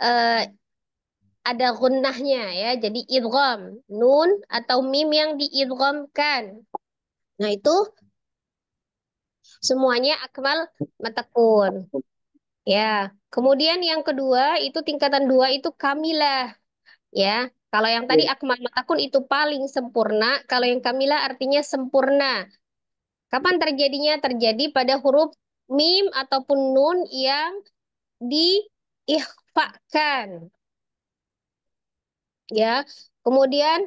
uh, ada gunahnya ya. Jadi idgham, nun atau mim yang diidghamkan. Nah, itu semuanya akmal matakun. Ya. Kemudian yang kedua itu tingkatan dua itu Kamila Ya, kalau yang tadi iya. akmal matakun itu paling sempurna, kalau yang Kamila artinya sempurna. Kapan terjadinya? Terjadi pada huruf mim ataupun nun yang diikhfakan. Ya, kemudian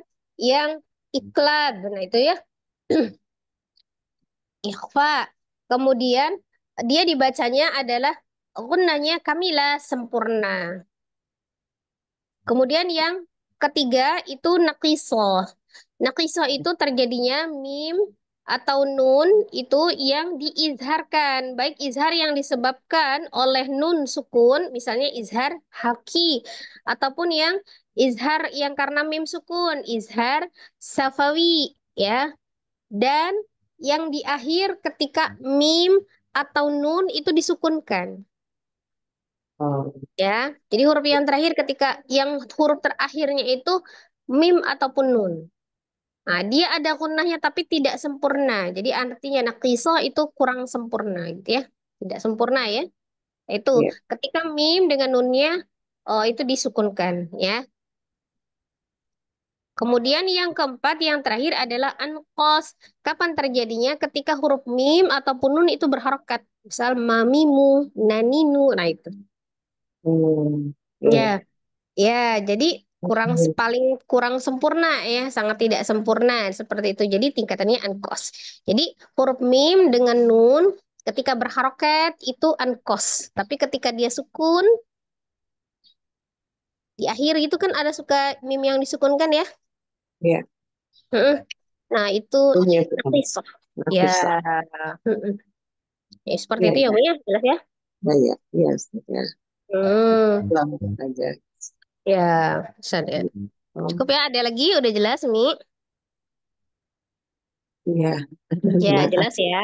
yang iklab. Nah, itu ya. Ikhfa. Kemudian dia dibacanya adalah nanya Kamila sempurna. Kemudian yang ketiga itu nakiso. Nakiso itu terjadinya mim atau nun itu yang diizharkan. Baik izhar yang disebabkan oleh nun sukun, misalnya izhar haki, ataupun yang izhar yang karena mim sukun, izhar safawi. ya Dan yang di akhir ketika mim atau nun itu disukunkan. Ya, jadi huruf yang terakhir ketika yang huruf terakhirnya itu mim ataupun nun. Nah, dia ada gunnahnya tapi tidak sempurna. Jadi artinya nakiso itu kurang sempurna gitu ya. Tidak sempurna ya. Itu ya. ketika mim dengan nunnya oh, itu disukunkan ya. Kemudian yang keempat, yang terakhir adalah ankos. Kapan terjadinya? Ketika huruf mim ataupun nun itu berharokat. Misal mamimu, naninu, nah itu. Hmm. ya ya jadi kurang paling kurang sempurna ya, sangat tidak sempurna, seperti itu. Jadi tingkatannya ankos. Jadi huruf mim dengan nun ketika berharokat itu ankos. tapi ketika dia sukun di akhir itu kan ada suka mim yang disukunkan ya? Iya. Nah itu Punya iya, Ya. Ya seperti Ya, itu ya, Bu, iya. ya? Jelas ya? ya ya Iya, ya. Hmm. aja. Ya, pesan ya. hmm. Cukup ya, ada lagi udah jelas, Mi. Iya, Ya, iya. jelas ya.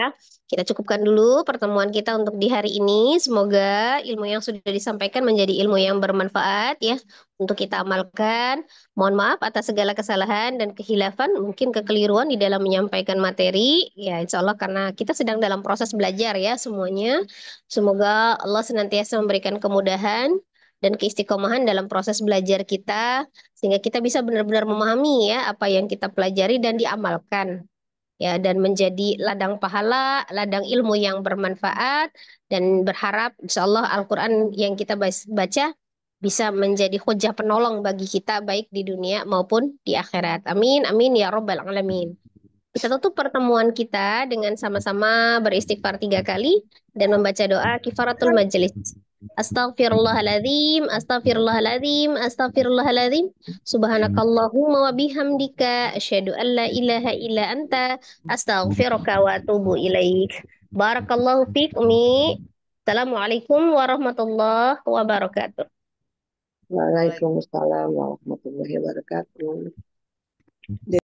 Kita cukupkan dulu pertemuan kita untuk di hari ini. Semoga ilmu yang sudah disampaikan menjadi ilmu yang bermanfaat ya untuk kita amalkan. Mohon maaf atas segala kesalahan dan kehilafan, mungkin kekeliruan di dalam menyampaikan materi. Ya, insya Allah karena kita sedang dalam proses belajar ya semuanya. Semoga Allah senantiasa memberikan kemudahan dan keistiqomahan dalam proses belajar kita sehingga kita bisa benar-benar memahami ya apa yang kita pelajari dan diamalkan ya dan menjadi ladang pahala, ladang ilmu yang bermanfaat dan berharap insya Allah Al-Qur'an yang kita baca bisa menjadi hujah penolong bagi kita baik di dunia maupun di akhirat. Amin amin ya robbal alamin. Kita tutup pertemuan kita dengan sama-sama beristighfar tiga kali dan membaca doa kifaratul majelis. Astaghfirullahaladzim, astaghfirullahaladzim, astaghfirullahaladzim. Subhanakallahumma wa bihamdika, asyhadu an la ilaha illa anta, astaghfiruka wa atubu ilaik. Barakallahu fiik, ummi. Assalamualaikum warahmatullahi wabarakatuh. Waalaikumsalam warahmatullahi wabarakatuh.